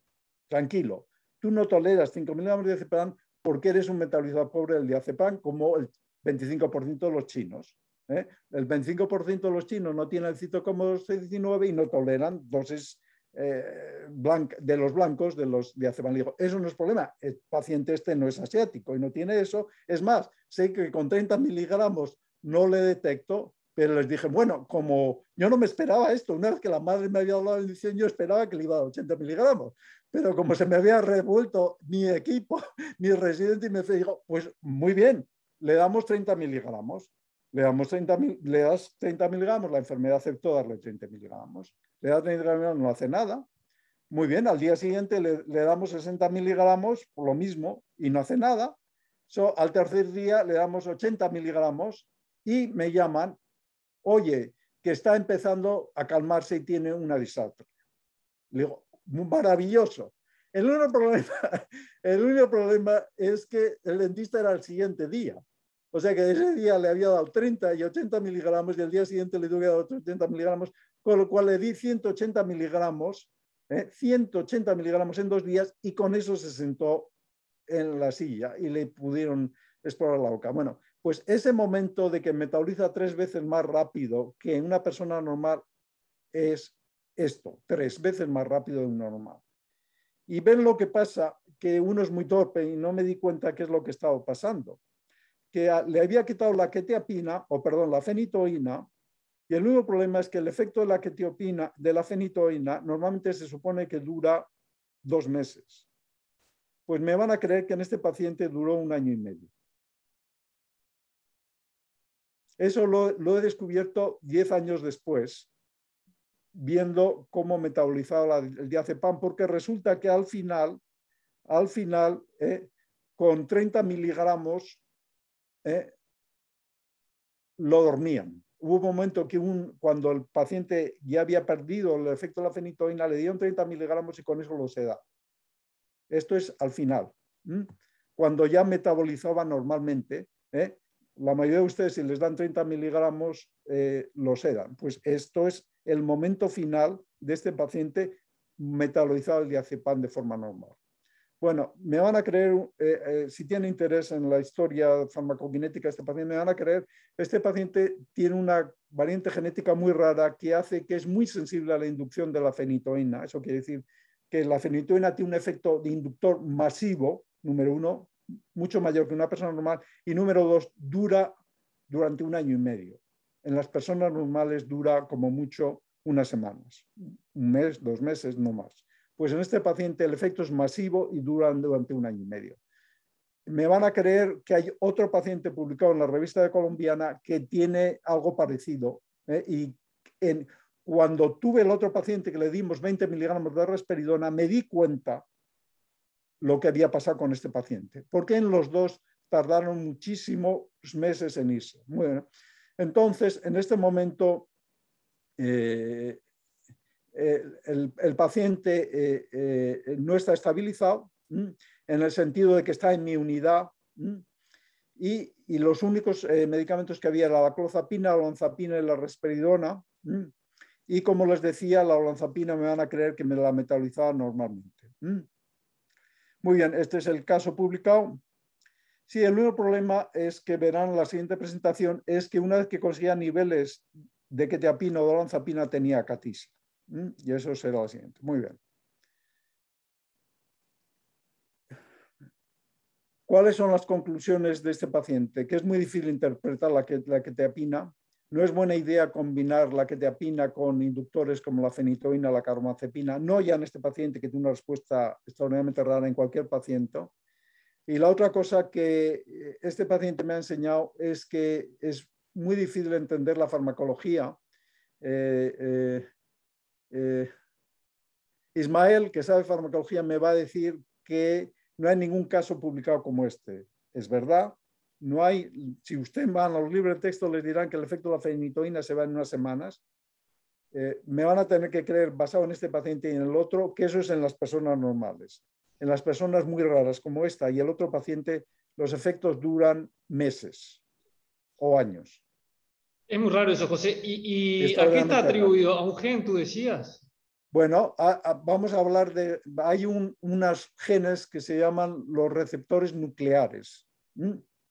tranquilo, tú no toleras 5 miligramos de diazepam porque eres un metabolizador pobre del diazepam, como el 25% de los chinos. ¿eh? El 25% de los chinos no tienen el citocromo 619 y no toleran dosis eh, de los blancos, de los hace eso no es problema, el paciente este no es asiático y no tiene eso. Es más, sé que con 30 miligramos no le detecto, pero les dije, bueno, como yo no me esperaba esto, una vez que la madre me había dado la bendición, yo esperaba que le iba a 80 miligramos, pero como se me había revuelto mi equipo, mi residente, y me dijo, pues muy bien, le damos 30 miligramos, le, damos 30, le das 30 miligramos, la enfermedad aceptó darle 30 miligramos le da 30 miligramos, no hace nada. Muy bien, al día siguiente le, damos 60 miligramos, por lo mismo, y no hace nada. So, al tercer día le damos 80 miligramos y me llaman, oye, que está empezando a calmarse y tiene una disartria. Le digo, maravilloso. El único, problema, el único problema es que el dentista era el siguiente día. O sea que ese día le había dado 30 y 80 miligramos y el día siguiente le tuve que 80 miligramos con lo cual le di 180 miligramos, 180 ¿eh? miligramos en dos días y con eso se sentó en la silla y le pudieron explorar la boca. Bueno, pues ese momento de que metaboliza tres veces más rápido que en una persona normal es esto, tres veces más rápido de un normal. Y ven lo que pasa, que uno es muy torpe y no me di cuenta qué es lo que estaba pasando. Que le había quitado la quetiapina, o perdón, la fenitoína, y el nuevo problema es que el efecto de la ketiopina, de la fenitoína, normalmente se supone que dura dos meses. Pues me van a creer que en este paciente duró un año y medio. Eso lo, he descubierto diez años después, viendo cómo metabolizaba el diazepam, porque resulta que al final, al final, eh, con 30 miligramos, eh, lo dormían hubo un momento que un, cuando el paciente ya había perdido el efecto de la fenitoína, le dieron 30 miligramos y con eso lo seda. Esto es al final, cuando ya metabolizaba normalmente. ¿eh? La mayoría de ustedes, si les dan 30 miligramos, eh, lo sedan. Pues esto es el momento final de este paciente metabolizado el diazepam de forma normal bueno, me van a creer, eh, eh, si tiene interés en la historia farmacocinética de este paciente, me van a creer, este paciente tiene una variante genética muy rara que hace que es muy sensible a la inducción de la fenitoína. Eso quiere decir que la fenitoína tiene un efecto de inductor masivo, número uno, mucho mayor que una persona normal, y número dos, dura durante un año y medio. En las personas normales dura como mucho unas semanas, un mes, dos meses, no más. Pues en este paciente el efecto es masivo y duran durante un año y medio. Me van a creer que hay otro paciente publicado en la revista de Colombiana que tiene algo parecido. ¿eh? Y en, cuando tuve el otro paciente que le dimos 20 miligramos de resperidona, me di cuenta lo que había pasado con este paciente, porque en los dos tardaron muchísimos meses en irse. Bueno, entonces, en este momento, eh, eh, el, paciente eh, eh, no está estabilizado en el sentido de que está en mi unidad y, los únicos medicamentos que había era la clozapina, la olanzapina y la resperidona Y como les decía, la olanzapina me van a creer que me la metabolizaba normalmente. Muy bien, este es el caso publicado. Sí, el único problema es que verán la siguiente presentación es que una vez que conseguía niveles de quetiapina o de olanzapina tenía catis. Mm, y eso será lo siguiente. Muy bien. ¿Cuáles son las conclusiones de este paciente? Que es muy difícil interpretar la que, te apina. No es buena idea combinar la que te apina con inductores como la fenitoína, la carbamazepina, no ya en este paciente que tiene una respuesta extraordinariamente rara en cualquier paciente. Y la otra cosa que eh, este paciente me ha enseñado es que es muy difícil entender la farmacología eh, eh, eh, Ismael, que sabe farmacología, me va a decir que no hay ningún caso publicado como este. ¿Es verdad? No hay, si usted van a los libros de texto, les dirán que el efecto de la fenitoína se va en unas semanas. Eh, me van a tener que creer, basado en este paciente y en el otro, que eso es en las personas normales. En las personas muy raras como esta y el otro paciente, los efectos duran meses o años. Es muy raro eso, José. ¿Y, a qué está atribuido? ¿A un gen, tú decías? Bueno, vamos a hablar de... Hay unas genes que se llaman los receptores nucleares.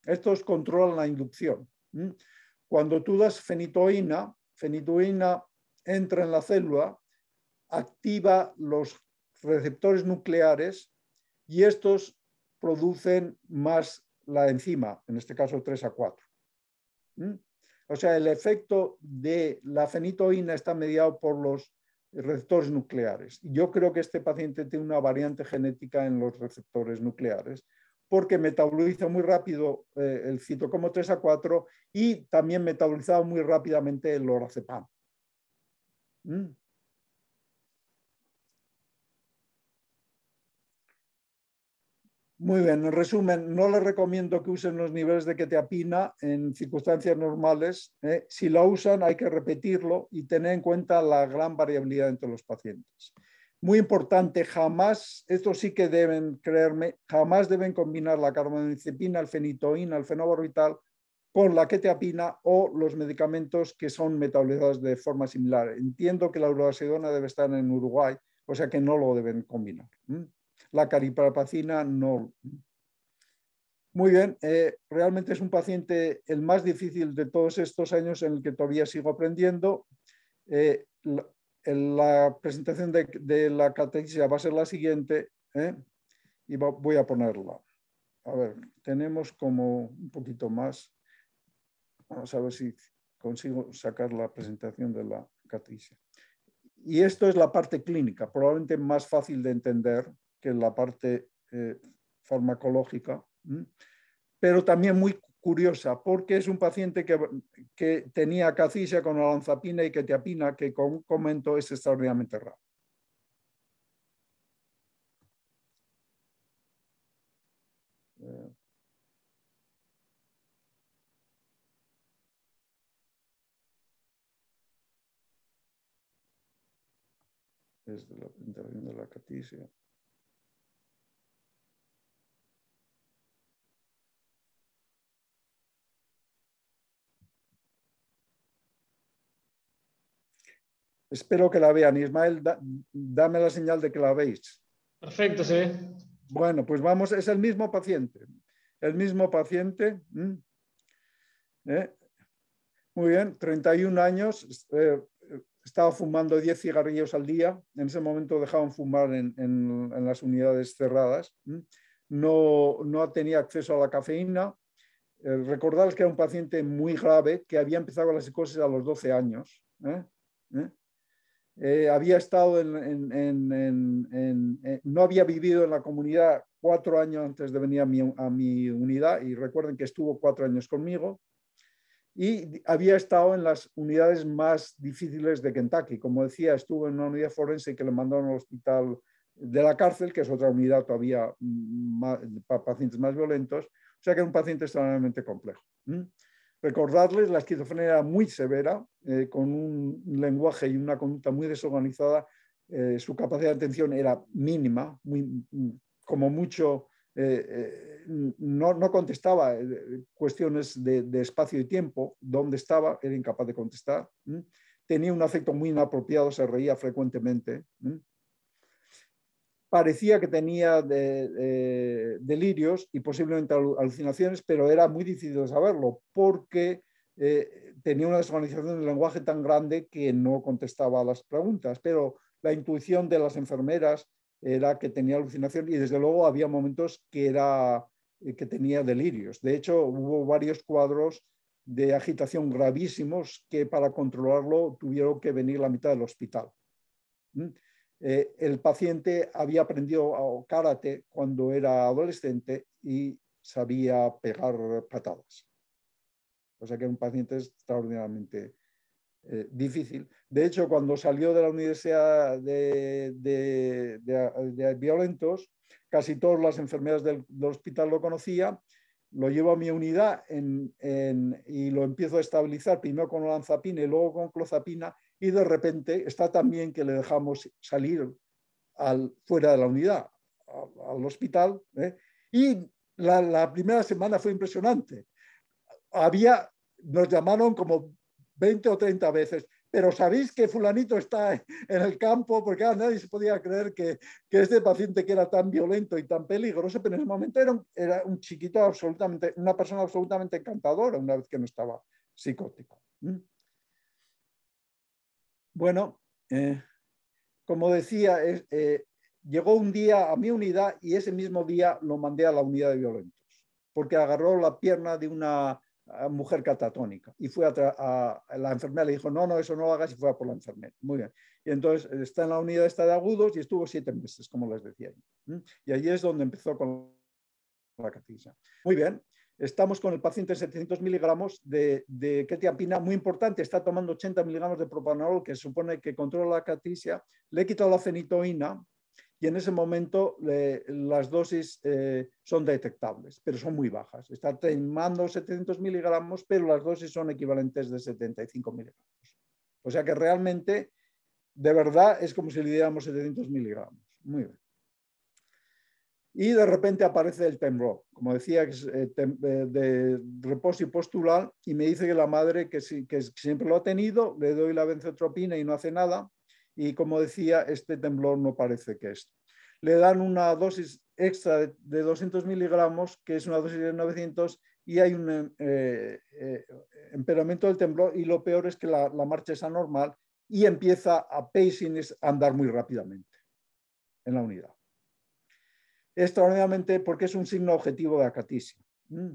Estos controlan la inducción. Cuando tú das fenitoína, fenitoína entra en la célula, activa los receptores nucleares y estos producen más la enzima, en este caso 3 a 4. O sea, el efecto de la fenitoína está mediado por los receptores nucleares. Yo creo que este paciente tiene una variante genética en los receptores nucleares porque metaboliza muy rápido eh, el citocomo 3 a 4 y también metaboliza muy rápidamente el lorazepam. ¿Mm? Muy bien, en resumen, no les recomiendo que usen los niveles de que te en circunstancias normales. ¿eh? Si la usan, hay que repetirlo y tener en cuenta la gran variabilidad entre los pacientes. Muy importante, jamás, esto sí que deben creerme, jamás deben combinar la carbamazepina, el fenitoína, el fenobarbital con la quetiapina o los medicamentos que son metabolizados de forma similar. Entiendo que la uracedona debe estar en Uruguay, o sea que no lo deben combinar la caripapacina no. Muy bien, eh, realmente es un paciente el más difícil de todos estos años en el que todavía sigo aprendiendo. Eh, la, presentación de, la catequesis va a ser la siguiente eh, y voy a ponerla. A ver, tenemos como un poquito más. Vamos a ver si consigo sacar la presentación de la Catricia. Y esto es la parte clínica, probablemente más fácil de entender que es la parte eh, farmacológica, pero también muy curiosa, porque es un paciente que, tenía cacisia con olanzapina y quetiapina, que con como comento es extraordinariamente raro. Eh, es la intervención de la caticia. Espero que la vean. Ismael, dame la señal de que la veis. Perfecto, sí. Bueno, pues vamos, es el mismo paciente. El mismo paciente. ¿Eh? Muy bien, 31 años. Eh, estaba fumando 10 cigarrillos al día. En ese momento dejaban fumar en, las unidades cerradas. No, tenía acceso a la cafeína. Eh, Recordad que era un paciente muy grave que había empezado la psicosis a los 12 años. Eh, había estado en, eh, no había vivido en la comunidad cuatro años antes de venir a mi, unidad y recuerden que estuvo cuatro años conmigo y había estado en las unidades más difíciles de Kentucky. Como decía, estuvo en una unidad forense que le mandaron al hospital de la cárcel, que es otra unidad todavía para pacientes más violentos. O sea que era un paciente extremadamente complejo. Recordarles la esquizofrenia era muy severa, eh, con un lenguaje y una conducta muy desorganizada, eh, su capacidad de atención era mínima, mm, como mucho eh, no, contestaba cuestiones de, espacio y tiempo, dónde estaba, era incapaz de contestar. Tenía un afecto muy inapropiado, se reía frecuentemente parecía que tenía delirios y posiblemente alucinaciones, pero era muy difícil saberlo porque eh, tenía una desorganización del lenguaje tan grande que no contestaba a las preguntas, pero la intuición de las enfermeras era que tenía alucinación y desde luego había momentos que, era, que tenía delirios. De hecho, hubo varios cuadros de agitación gravísimos que para controlarlo tuvieron que venir la mitad del hospital. ¿Mm? Eh, el paciente había aprendido oh, karate cuando era adolescente y sabía pegar patadas. O sea que era un paciente extraordinariamente eh, difícil. De hecho, cuando salió de la Universidad de, Violentos, casi todas las enfermeras del, hospital lo conocían. Lo llevo a mi unidad y lo empiezo a estabilizar, primero con lanzapina y luego con clozapina, y de repente está también que le dejamos salir al, fuera de la unidad, al, hospital. ¿eh? Y la, primera semana fue impresionante. Había, nos llamaron como 20 o 30 veces, pero sabéis que fulanito está en el campo, porque ah, nadie se podía creer que, este paciente que era tan violento y tan peligroso, pero en ese momento era un, chiquito absolutamente, una persona absolutamente encantadora una vez que no estaba psicótico. Bueno, eh, como decía, eh, llegó un día a mi unidad y ese mismo día lo mandé a la unidad de violentos, porque agarró la pierna de una mujer catatónica y fue a, a, la enfermera, le dijo, no, no, eso no lo hagas y fue a por la enfermera. Muy bien. Y entonces está en la unidad esta de agudos y estuvo siete meses, como les decía. Y allí es donde empezó con la catequista. Muy bien, Estamos con el paciente de 700 miligramos de, ketiapina, muy importante, está tomando 80 miligramos de propanolol, que supone que controla la catisia, le he quitado la fenitoína y en ese momento las dosis eh, son detectables, pero son muy bajas. Está tomando 700 miligramos, pero las dosis son equivalentes de 75 miligramos. O sea que realmente, de verdad, es como si le diéramos 700 miligramos. Muy bien y de repente aparece el temblor, como decía, eh, eh, de reposo y postural, y me dice que la madre, que, siempre lo ha tenido, le doy la benzotropina y no hace nada, y como decía, este temblor no parece que es. Le dan una dosis extra de, 200 miligramos, que es una dosis de 900, y hay un em, eh, empeoramiento del temblor, y lo peor es que la, marcha es anormal y empieza a pacing, a andar muy rápidamente en la unidad extraordinariamente porque es un signo objetivo de acaticia. Mm.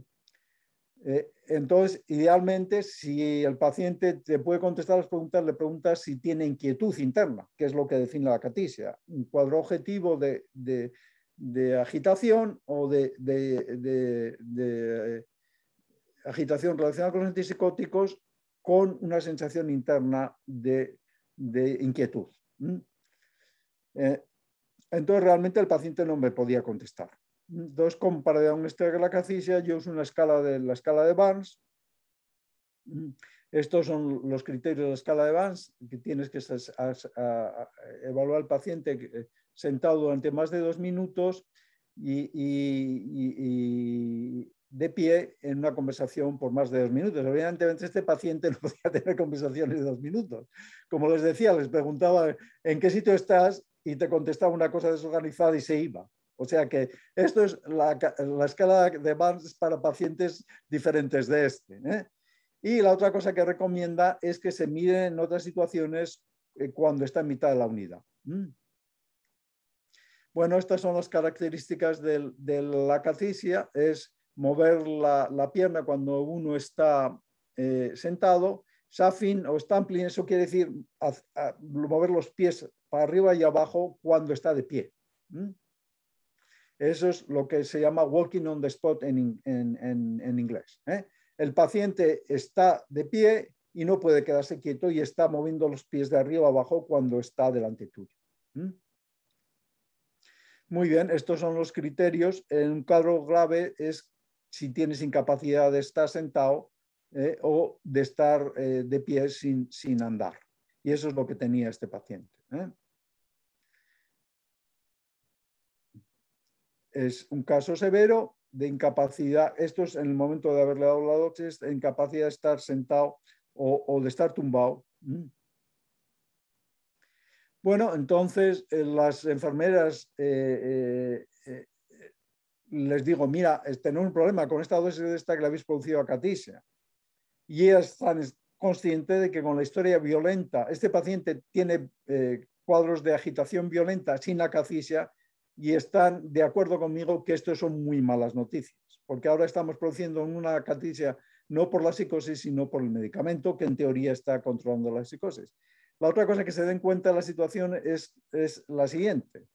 Eh, entonces, idealmente, si el paciente te puede contestar las preguntas, le preguntas si tiene inquietud interna, que es lo que define la acatisia, Un cuadro objetivo de, agitación o de, eh, agitación relacionada con los antipsicóticos con una sensación interna de, inquietud. Mm. Eh, entonces realmente el paciente no me podía contestar. Entonces para a un casilla yo uso una escala de la escala de Barnes. Estos son los criterios de la escala de Barnes, que tienes que evaluar al paciente eh, sentado durante más de dos minutos y, y, de pie en una conversación por más de dos minutos. Evidentemente este paciente no podía tener conversaciones de dos minutos. Como les decía, les preguntaba en qué sitio estás y te contestaba una cosa desorganizada y se iba. O sea que esto es la, escala de Barnes para pacientes diferentes de este. ¿eh? Y la otra cosa que recomienda es que se mire en otras situaciones eh, cuando está en mitad de la unidad. Bueno, estas son las características de, la catisia. Es mover la, pierna cuando uno está eh, sentado. Shuffling o stampling, eso quiere decir mover los pies para arriba y abajo cuando está de pie. Eso es lo que se llama walking on the spot en, inglés. ¿eh? El paciente está de pie y no puede quedarse quieto y está moviendo los pies de arriba abajo cuando está delante tuyo. Muy bien, estos son los criterios. En un cuadro grave es si tienes incapacidad de estar sentado ¿eh? o de estar eh, de pie sin andar. Y eso es lo que tenía este paciente. ¿eh? Es un caso severo de incapacidad, esto es en el momento de haberle dado la dosis, de incapacidad de estar sentado o, de estar tumbado. ¿Mm? Bueno, entonces eh, las enfermeras eh, les digo, mira, tenemos un problema con esta dosis de esta que le habéis producido a Caticia. Y ellas están consciente de que con la historia violenta, este paciente tiene eh, cuadros de agitación violenta sin cacicia y están de acuerdo conmigo que esto son muy malas noticias, porque ahora estamos produciendo una cacicia no por la psicosis, sino por el medicamento que en teoría está controlando la psicosis. La otra cosa que se den cuenta de la situación es, la siguiente.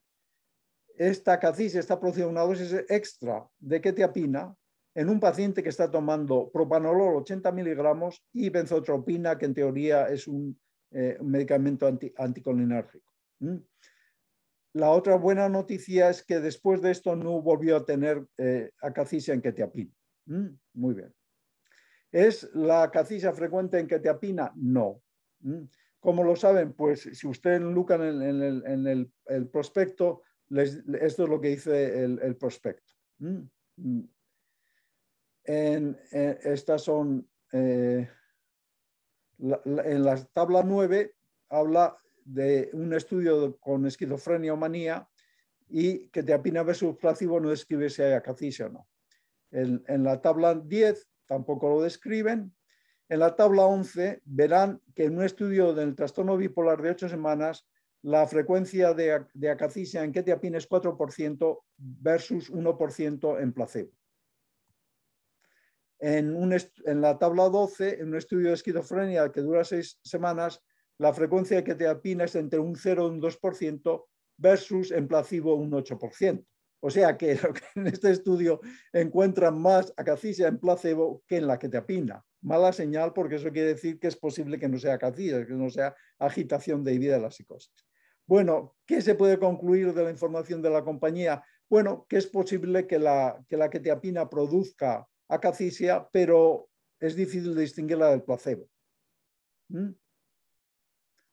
Esta cacicia está produciendo una dosis extra de te apina?, en un paciente que está tomando propanolol 80 miligramos y benzotropina, que en teoría es un, eh, medicamento anticolinérgico. La otra buena noticia es que después de esto no volvió a tener eh, acacicia en quetiapina. Muy bien. ¿Es la acacicia frecuente en quetiapina? No. Como lo saben? Pues si ustedes lucan en, el, prospecto, esto es lo que dice el prospecto en, eh, estas son, eh, la, en la tabla 9 habla de un estudio con esquizofrenia o manía y que te apina versus placebo no describe si hay acacisia o no. En, la tabla 10 tampoco lo describen. En la tabla 11 verán que en un estudio del trastorno bipolar de 8 semanas la frecuencia de, de en que te apina es 4% versus 1% en placebo. En, la tabla 12, en un estudio de esquizofrenia que dura seis semanas, la frecuencia de quetiapina es entre un 0 y un 2% versus en placebo un 8%. O sea que, en este estudio encuentran más acacia en placebo que en la quetiapina. Mala señal porque eso quiere decir que es posible que no sea acacia, que no sea agitación de vida de la psicosis. Bueno, ¿qué se puede concluir de la información de la compañía? Bueno, que es posible que la, que la quetiapina produzca acacicia, pero es difícil distinguirla del placebo. ¿Mm?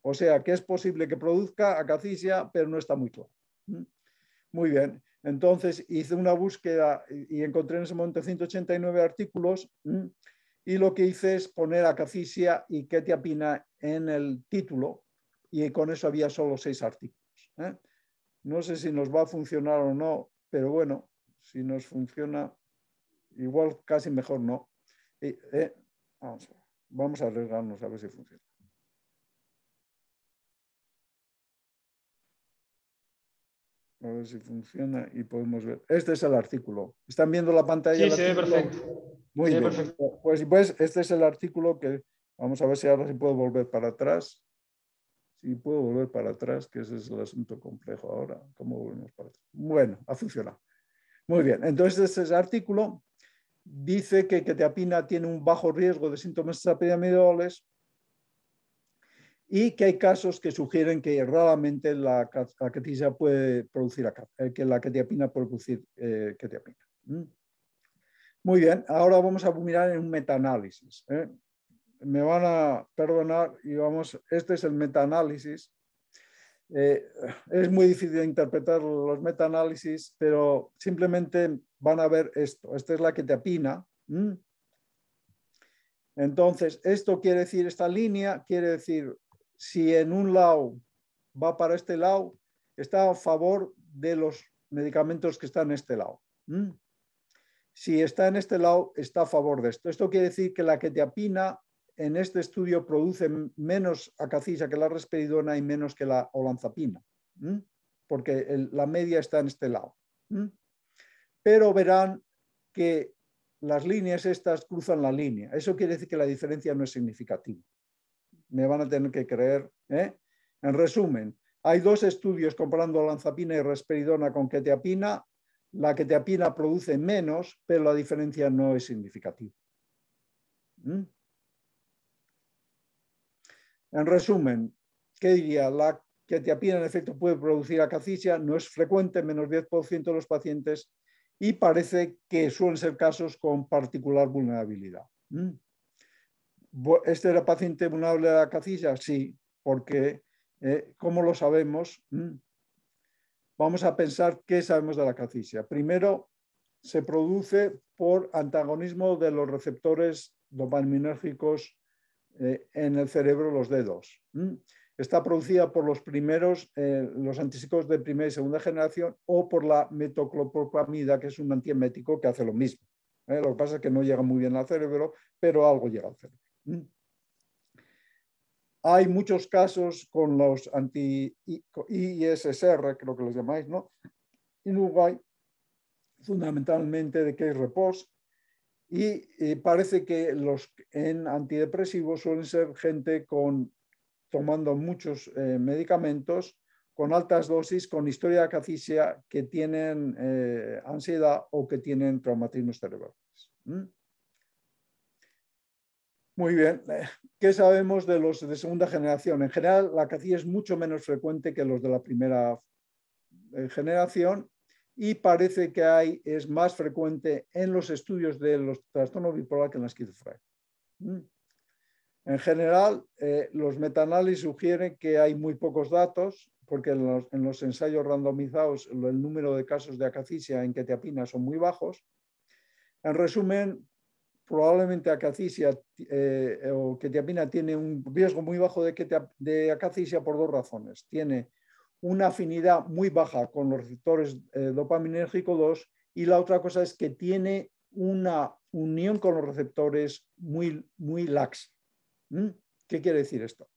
O sea, que es posible que produzca acacicia, pero no está muy claro. ¿Mm? Muy bien. Entonces hice una búsqueda y encontré en ese momento 189 artículos ¿Mm? y lo que hice es poner acacicia y ketiapina en el título y con eso había solo seis artículos. ¿eh? No sé si nos va a funcionar o no, pero bueno, si nos funciona, igual casi mejor no. Eh, vamos, a a arriesgarnos a ver si funciona. A ver si funciona y podemos ver. Este es el artículo. ¿Están viendo la pantalla? Sí, sí, perfecto. Muy bien. Pues, pues este es el artículo que vamos a ver si ahora si puedo volver para atrás. Si puedo volver para atrás, que ese es el asunto complejo ahora. ¿Cómo volvemos para atrás? Bueno, ha funcionado. Muy bien, entonces ese artículo dice que quetiapina tiene un bajo riesgo de síntomas extrapiramidales y que hay casos que sugieren que raramente la, la puede producir eh, que la quetiapina puede producir eh, Muy bien, ahora vamos a mirar en un metaanálisis. ¿eh? Me van a perdonar y vamos, este es el metaanálisis eh, es muy difícil interpretar los metaanálisis, pero simplemente van a ver esto. Esta es la que te apina. Entonces, esto quiere decir, esta línea quiere decir, si en un lado va para este lado, está a favor de los medicamentos que están en este lado. Si está en este lado, está a favor de esto. Esto quiere decir que la que te apina en este estudio produce menos acacisa que la resperidona y menos que la olanzapina, porque la media está en este lado. Pero verán que las líneas estas cruzan la línea. Eso quiere decir que la diferencia no es significativa. Me van a tener que creer. ¿eh? En resumen, hay dos estudios comparando olanzapina y resperidona con quetiapina. La quetiapina produce menos, pero la diferencia no es significativa. En resumen, ¿qué diría? La que en efecto puede producir cacicia no es frecuente, menos 10% de los pacientes, y parece que suelen ser casos con particular vulnerabilidad. ¿Mm? ¿Este era paciente vulnerable a la cacicia Sí, porque, como eh, ¿cómo lo sabemos? ¿Mm? Vamos a pensar qué sabemos de la cacicia. Primero, se produce por antagonismo de los receptores dopaminérgicos eh, en el cerebro los dedos. Está producida por los primeros, eh, los antipsicos de primera y segunda generación o por la metoclopropamida, que es un antiemético que hace lo mismo. ¿eh? Lo que pasa es que no llega muy bien al cerebro, pero algo llega al cerebro. Hay muchos casos con los anti-ISSR, creo que los llamáis, ¿no? En Uruguay, fundamentalmente de que repos y parece que los en antidepresivos suelen ser gente con, tomando muchos eh, medicamentos, con altas dosis, con historia de acacia, que tienen eh, ansiedad o que tienen traumatismos cerebrales. Muy bien. Eh, ¿Qué sabemos de los de segunda generación? En general, la acacia es mucho menos frecuente que los de la primera generación y parece que hay, es más frecuente en los estudios de los trastornos bipolar que en la esquizofrenia. Mm. En general, eh, los metaanálisis sugieren que hay muy pocos datos, porque en los, ensayos randomizados el número de casos de acacisia en apina son muy bajos. En resumen, probablemente acacisia eh, o apina tiene un riesgo muy bajo de, que de por dos razones. Tiene una afinidad muy baja con los receptores dopaminérgicos eh, dopaminérgico 2 y la otra cosa es que tiene una unión con los receptores muy, muy laxa. ¿Mm? ¿Qué quiere decir esto?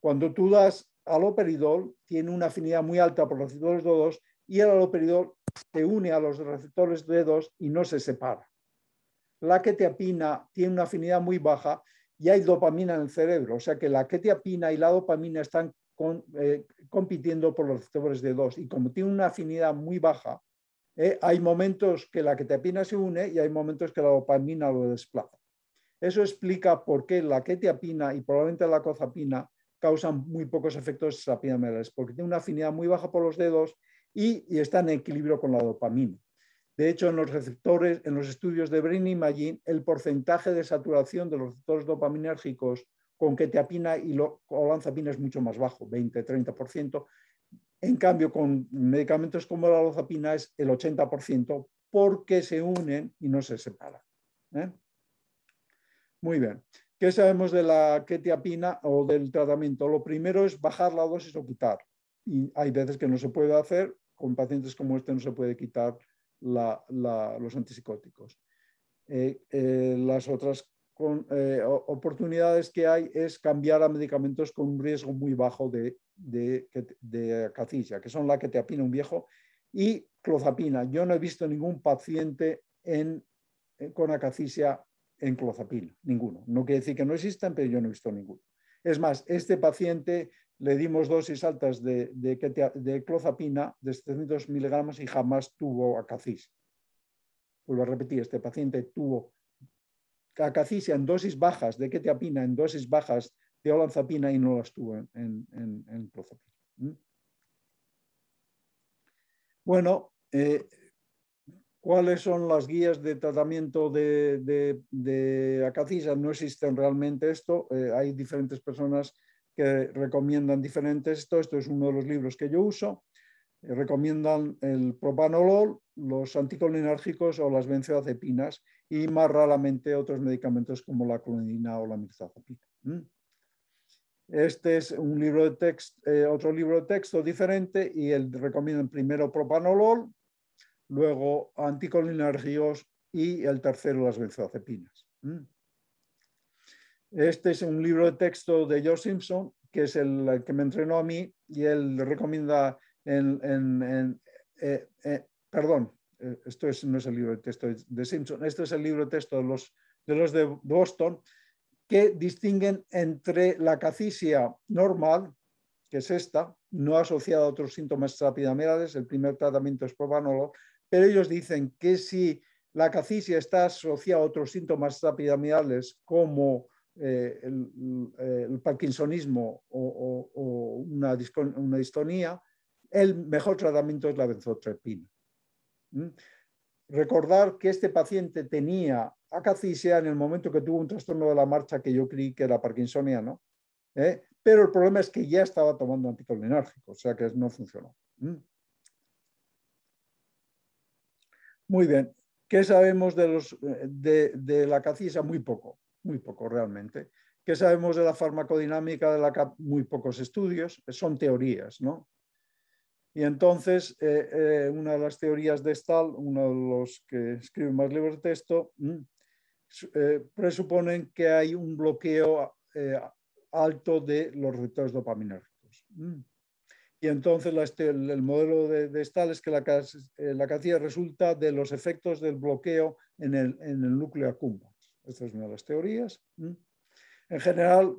Cuando tú das aloperidol, tiene una afinidad muy alta por los receptores D2 y el aloperidol se une a los receptores D2 y no se separa. La quetiapina tiene una afinidad muy baja y hay dopamina en el cerebro, o sea que la quetiapina y la dopamina están con, eh, compitiendo por los receptores de 2 y como tiene una afinidad muy baja, eh, hay momentos que la quetiapina se une y hay momentos que la dopamina lo desplaza. Eso explica por qué la quetiapina y probablemente la cozapina causan muy pocos efectos extrapiramidales, porque tiene una afinidad muy baja por los dedos y, está en equilibrio con la dopamina. De hecho, en los receptores, en los estudios de Brain Imaging, el porcentaje de saturación de los receptores dopaminérgicos con quetiapina y lo, lanzapina es mucho más bajo, 20-30%. En cambio, con medicamentos como la lozapina es el 80% porque se unen y no se separan. ¿eh? Muy bien. ¿Qué sabemos de la ketiapina o del tratamiento? Lo primero es bajar la dosis o quitar. Y hay veces que no se puede hacer, con pacientes como este no se puede quitar los antipsicóticos. Eh, eh, las otras con, eh, oportunidades que hay es cambiar a medicamentos con un riesgo muy bajo de, de, que son la que te apina un viejo, y clozapina. Yo no he visto ningún paciente en, eh, con acacisia en clozapina, ninguno. No quiere decir que no existan, pero yo no he visto ninguno. Es más, este paciente le dimos dosis altas de, clozapina de 700 miligramos y jamás tuvo acacisia. Vuelvo a repetir, este paciente tuvo acacicia en dosis bajas de opina en dosis bajas de olanzapina y no las tuvo en, en, Bueno, eh, ¿cuáles son las guías de tratamiento de, de, ah, No existen realmente esto. Eh, hay diferentes personas que recomiendan diferentes esto. Esto es uno de los libros que yo uso. Eh, recomiendan el propanolol, los anticolinérgicos o las benzodiazepinas y más raramente otros medicamentos como la clonidina o la mirtazapina. Este es un libro de texto, eh, otro libro de texto diferente y él recomienda primero propanolol, luego anticolinérgicos y el tercero las benzodiazepinas. Este es un libro de texto de George Simpson, que es el que me entrenó a mí, y él recomienda en, eh, eh, perdón, eh, esto no es el libro de texto de Simpson, esto es el libro de texto de los de, los de Boston, que distinguen entre la cacicia normal, que es esta, no asociada a otros síntomas trapidamirales, el primer tratamiento es pero ellos dicen que si la cacicia está asociada a otros síntomas trapidamirales como el, parkinsonismo o, una, una, distonía, el mejor tratamiento es la benzotrepina. Recordar que este paciente tenía acacisia en el momento que tuvo un trastorno de la marcha que yo creí que era parkinsoniano, ¿no? ¿Eh? pero el problema es que ya estaba tomando anticolinérgico, o sea que no funcionó. Muy bien. ¿Qué sabemos de, los, de, la acacisia? Muy poco, muy poco realmente. ¿Qué sabemos de la farmacodinámica de la CAP? Muy pocos estudios, son teorías, ¿no? Y entonces, eh, eh, una de las teorías de Stahl, uno de los que escribe más libros de texto, mm, eh, presuponen que hay un bloqueo alto de los receptores dopaminérgicos. Mm. Y entonces este, el, modelo de, de, Stahl es que la, la resulta de los efectos del bloqueo en el, núcleo accumbens. Esta es una de las teorías. Mm. En general,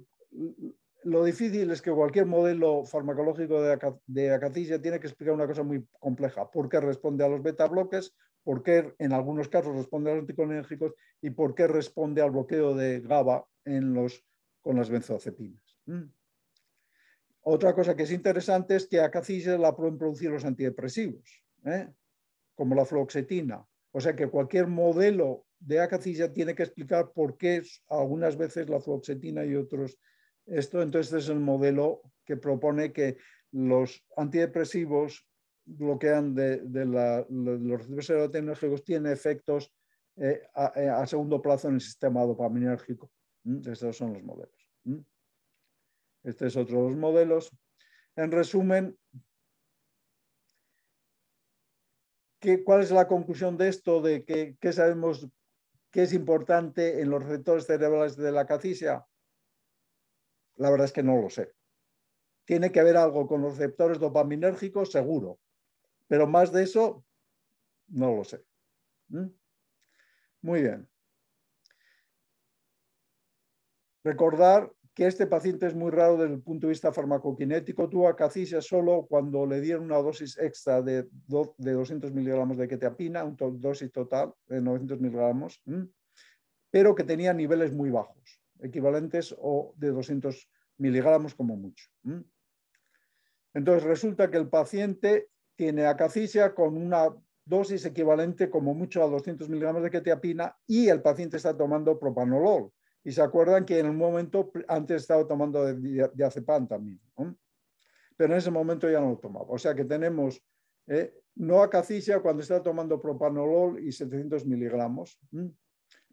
lo difícil es que cualquier modelo farmacológico de, acacilla tiene que explicar una cosa muy compleja. ¿Por qué responde a los beta bloques? ¿Por qué en algunos casos responde a los anticolinérgicos? ¿Y por qué responde al bloqueo de GABA en los, con las benzodiazepinas. Mm. Otra cosa que es interesante es que acatisia la pueden producir los antidepresivos, ¿eh? como la fluoxetina. O sea que cualquier modelo de acacisia tiene que explicar por qué algunas veces la fluoxetina y otros esto entonces es el modelo que propone que los antidepresivos bloquean de, los receptores serotonérgicos tienen efectos eh, eh, a, segundo plazo en el sistema dopaminérgico. ¿Mm? Estos son los modelos. ¿Mm? Este es otro de los modelos. En resumen, ¿qué, ¿cuál es la conclusión de esto? ¿De qué, qué sabemos que es importante en los receptores cerebrales de la cacicia? La verdad es que no lo sé. Tiene que ver algo con los receptores dopaminérgicos, seguro, pero más de eso, no lo sé. ¿Mm? Muy bien. Recordar que este paciente es muy raro desde el punto de vista farmacokinético. Tuvo acacisia solo cuando le dieron una dosis extra de, 200 miligramos de ketapina, una dosis total de 900 miligramos, pero que tenía niveles muy bajos equivalentes o de 200 miligramos como mucho. Entonces resulta que el paciente tiene acacicia con una dosis equivalente como mucho a 200 miligramos de ketiapina y el paciente está tomando propanolol. Y se acuerdan que en un momento antes estaba tomando diazepam también, pero en ese momento ya no lo tomaba. O sea que tenemos eh, no acacicia cuando está tomando propanolol y 700 miligramos,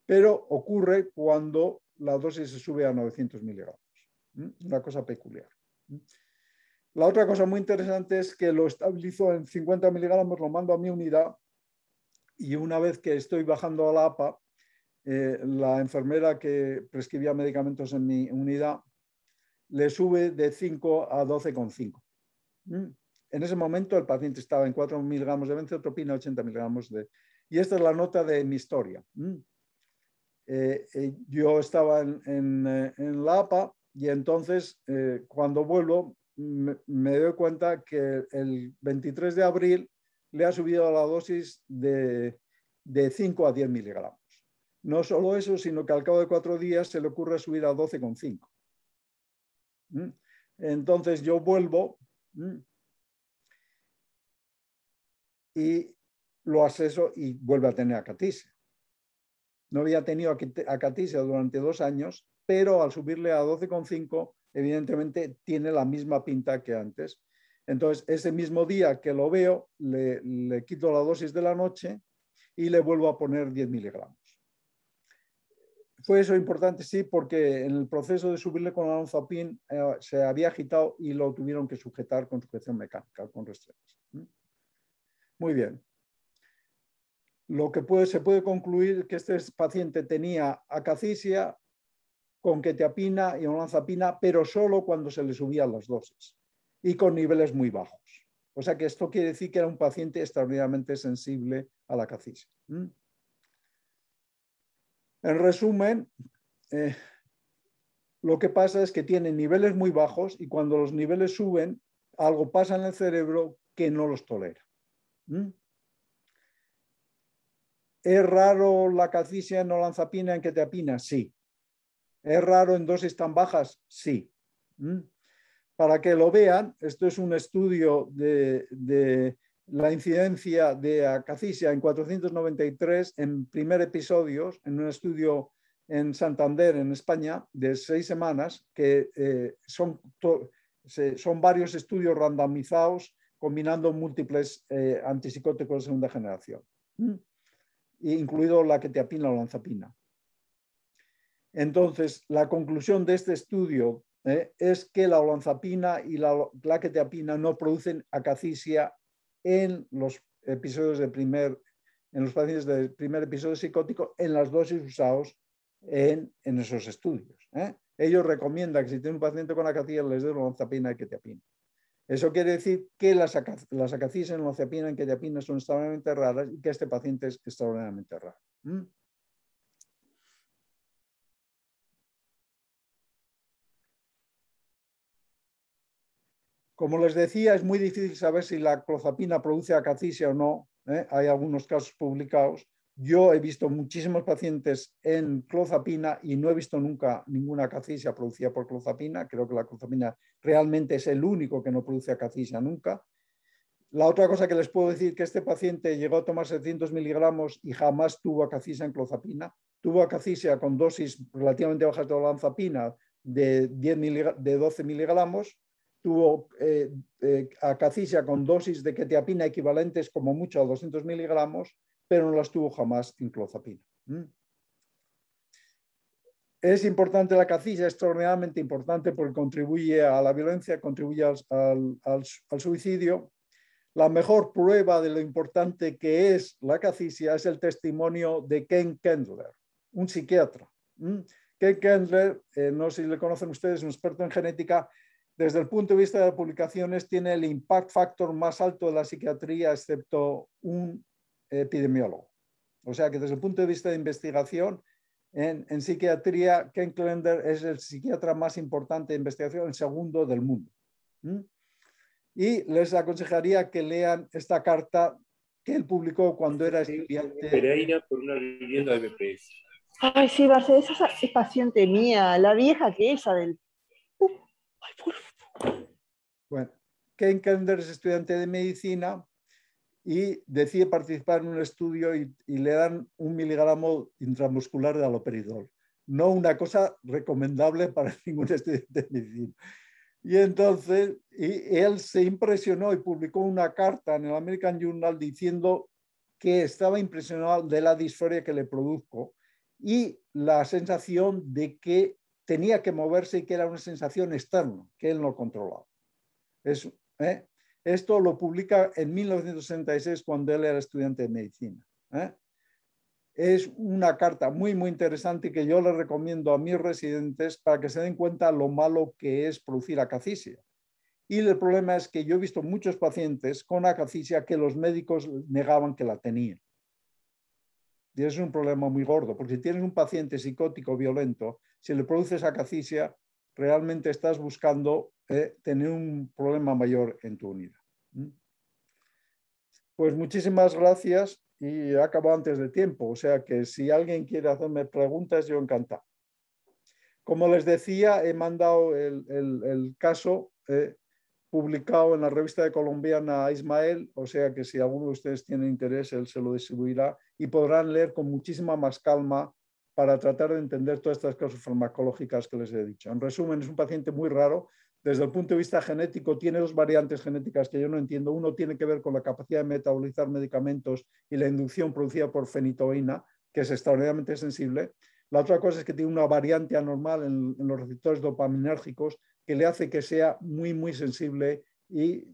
pero ocurre cuando la dosis se sube a 900 miligramos. Una cosa peculiar. La otra cosa muy interesante es que lo estabilizo en 50 miligramos, lo mando a mi unidad y una vez que estoy bajando a la APA, eh, la enfermera que prescribía medicamentos en mi unidad le sube de 5 a 12,5. En ese momento el paciente estaba en 4 miligramos de benzotropina, 80 miligramos de... Y esta es la nota de mi historia. Eh, eh, yo estaba en, eh, la APA y entonces cuando vuelvo me, doy cuenta que el 23 de abril le ha subido la dosis de, de 5 a 10 miligramos. No solo eso, sino que al cabo de cuatro días se le ocurre subir a 12,5. ¿Mm? Entonces yo vuelvo ¿Mm? y lo aseso y vuelve a tener acatise no había tenido a durante dos años, pero al subirle a 12,5, evidentemente tiene la misma pinta que antes. Entonces, ese mismo día que lo veo, le, quito la dosis de la noche y le vuelvo a poner 10 miligramos. Fue eso importante, sí, porque en el proceso de subirle con la eh, se había agitado y lo tuvieron que sujetar con sujeción mecánica, con restricciones. Muy bien lo que puede, se puede concluir que este paciente tenía acacisia con ketiapina y olanzapina, pero solo cuando se le subían las dosis y con niveles muy bajos. O sea que esto quiere decir que era un paciente extraordinariamente sensible a la cacicia En resumen, eh, lo que pasa es que tienen niveles muy bajos y cuando los niveles suben, algo pasa en el cerebro que no los tolera. ¿Es raro la cacicia en olanzapina en que te apina? Sí. ¿Es raro en dosis tan bajas? Sí. ¿Mm? Para que lo vean, esto es un estudio de, la incidencia de acacicia en 493 en primer episodios, en un estudio en Santander, en España, de seis semanas, que eh, son, varios estudios randomizados combinando múltiples eh, antipsicóticos de segunda generación. ¿Mm? incluido la que te apina o lanzapina. Entonces, la conclusión de este estudio eh, es que la olanzapina y la apina no producen acacisia en los episodios de primer, en los pacientes primer episodio psicótico, en las dosis usados en, esos estudios. Eh. Ellos recomiendan que si tiene un paciente con acacia les dé olanzapina y quetiapina. Eso quiere decir que las, las en que y quetiapina son extraordinariamente raras y que este paciente es extraordinariamente raro. Como les decía, es muy difícil saber si la clozapina produce acacisia o no. ¿eh? Hay algunos casos publicados yo he visto muchísimos pacientes en clozapina y no he visto nunca ninguna cacicia producida por clozapina. Creo que la clozapina realmente es el único que no produce acacicia nunca. La otra cosa que les puedo decir es que este paciente llegó a tomar 700 miligramos y jamás tuvo acacicia en clozapina. Tuvo acacicia con dosis relativamente bajas de olanzapina de, 10 de 12 miligramos. Tuvo eh, eh con dosis de quetiapina equivalentes como mucho a 200 miligramos pero no las tuvo jamás en clozapina. Mm. Es importante la cacilla, extraordinariamente importante porque contribuye a la violencia, contribuye al, suicidio. La mejor prueba de lo importante que es la cacicia es el testimonio de Ken Kendler, un psiquiatra. Mm. Ken Kendler, eh, no sé si le conocen ustedes, un experto en genética. Desde el punto de vista de las publicaciones, tiene el impact factor más alto de la psiquiatría, excepto un epidemiólogo. O sea que desde el punto de vista de investigación, en, psiquiatría, Ken Klender es el psiquiatra más importante de investigación, el segundo del mundo. Y les aconsejaría que lean esta carta que él publicó cuando era estudiante. Pereira por una vivienda de BPS. Ay, sí, Barcelona, esa es paciente mía, la vieja que es del... Uh, bueno, Ken Klender es estudiante de medicina y decide participar en un estudio y, le dan un miligramo intramuscular de aloperidol. No una cosa recomendable para ningún estudiante de medicina. Y entonces, él se impresionó y publicó una carta en el American Journal diciendo que estaba impresionado de la disforia que le produjo y la sensación de que tenía que moverse y que era una sensación externa, que él no controlaba. Es, ¿eh? Esto lo publica en 1966 cuando él era estudiante de medicina. ¿eh? Es una carta muy, muy interesante que yo le recomiendo a mis residentes para que se den cuenta lo malo que es producir acacicia. Y el problema es que yo he visto muchos pacientes con acacicia que los médicos negaban que la tenían. Y es un problema muy gordo, porque si tienes un paciente psicótico violento, si le produces acacicia, realmente estás buscando eh, tener un problema mayor en tu unidad. Pues muchísimas gracias y acabo antes de tiempo, o sea que si alguien quiere hacerme preguntas, yo encantado. Como les decía, he mandado el, caso eh, publicado en la revista de colombiana a Ismael, o sea que si alguno de ustedes tiene interés, él se lo distribuirá y podrán leer con muchísima más calma para tratar de entender todas estas causas farmacológicas que les he dicho. En resumen, es un paciente muy raro. Desde el punto de vista genético, tiene dos variantes genéticas que yo no entiendo. Uno tiene que ver con la capacidad de metabolizar medicamentos y la inducción producida por fenitoína, que es extraordinariamente sensible. La otra cosa es que tiene una variante anormal en, los receptores dopaminérgicos que le hace que sea muy, muy sensible y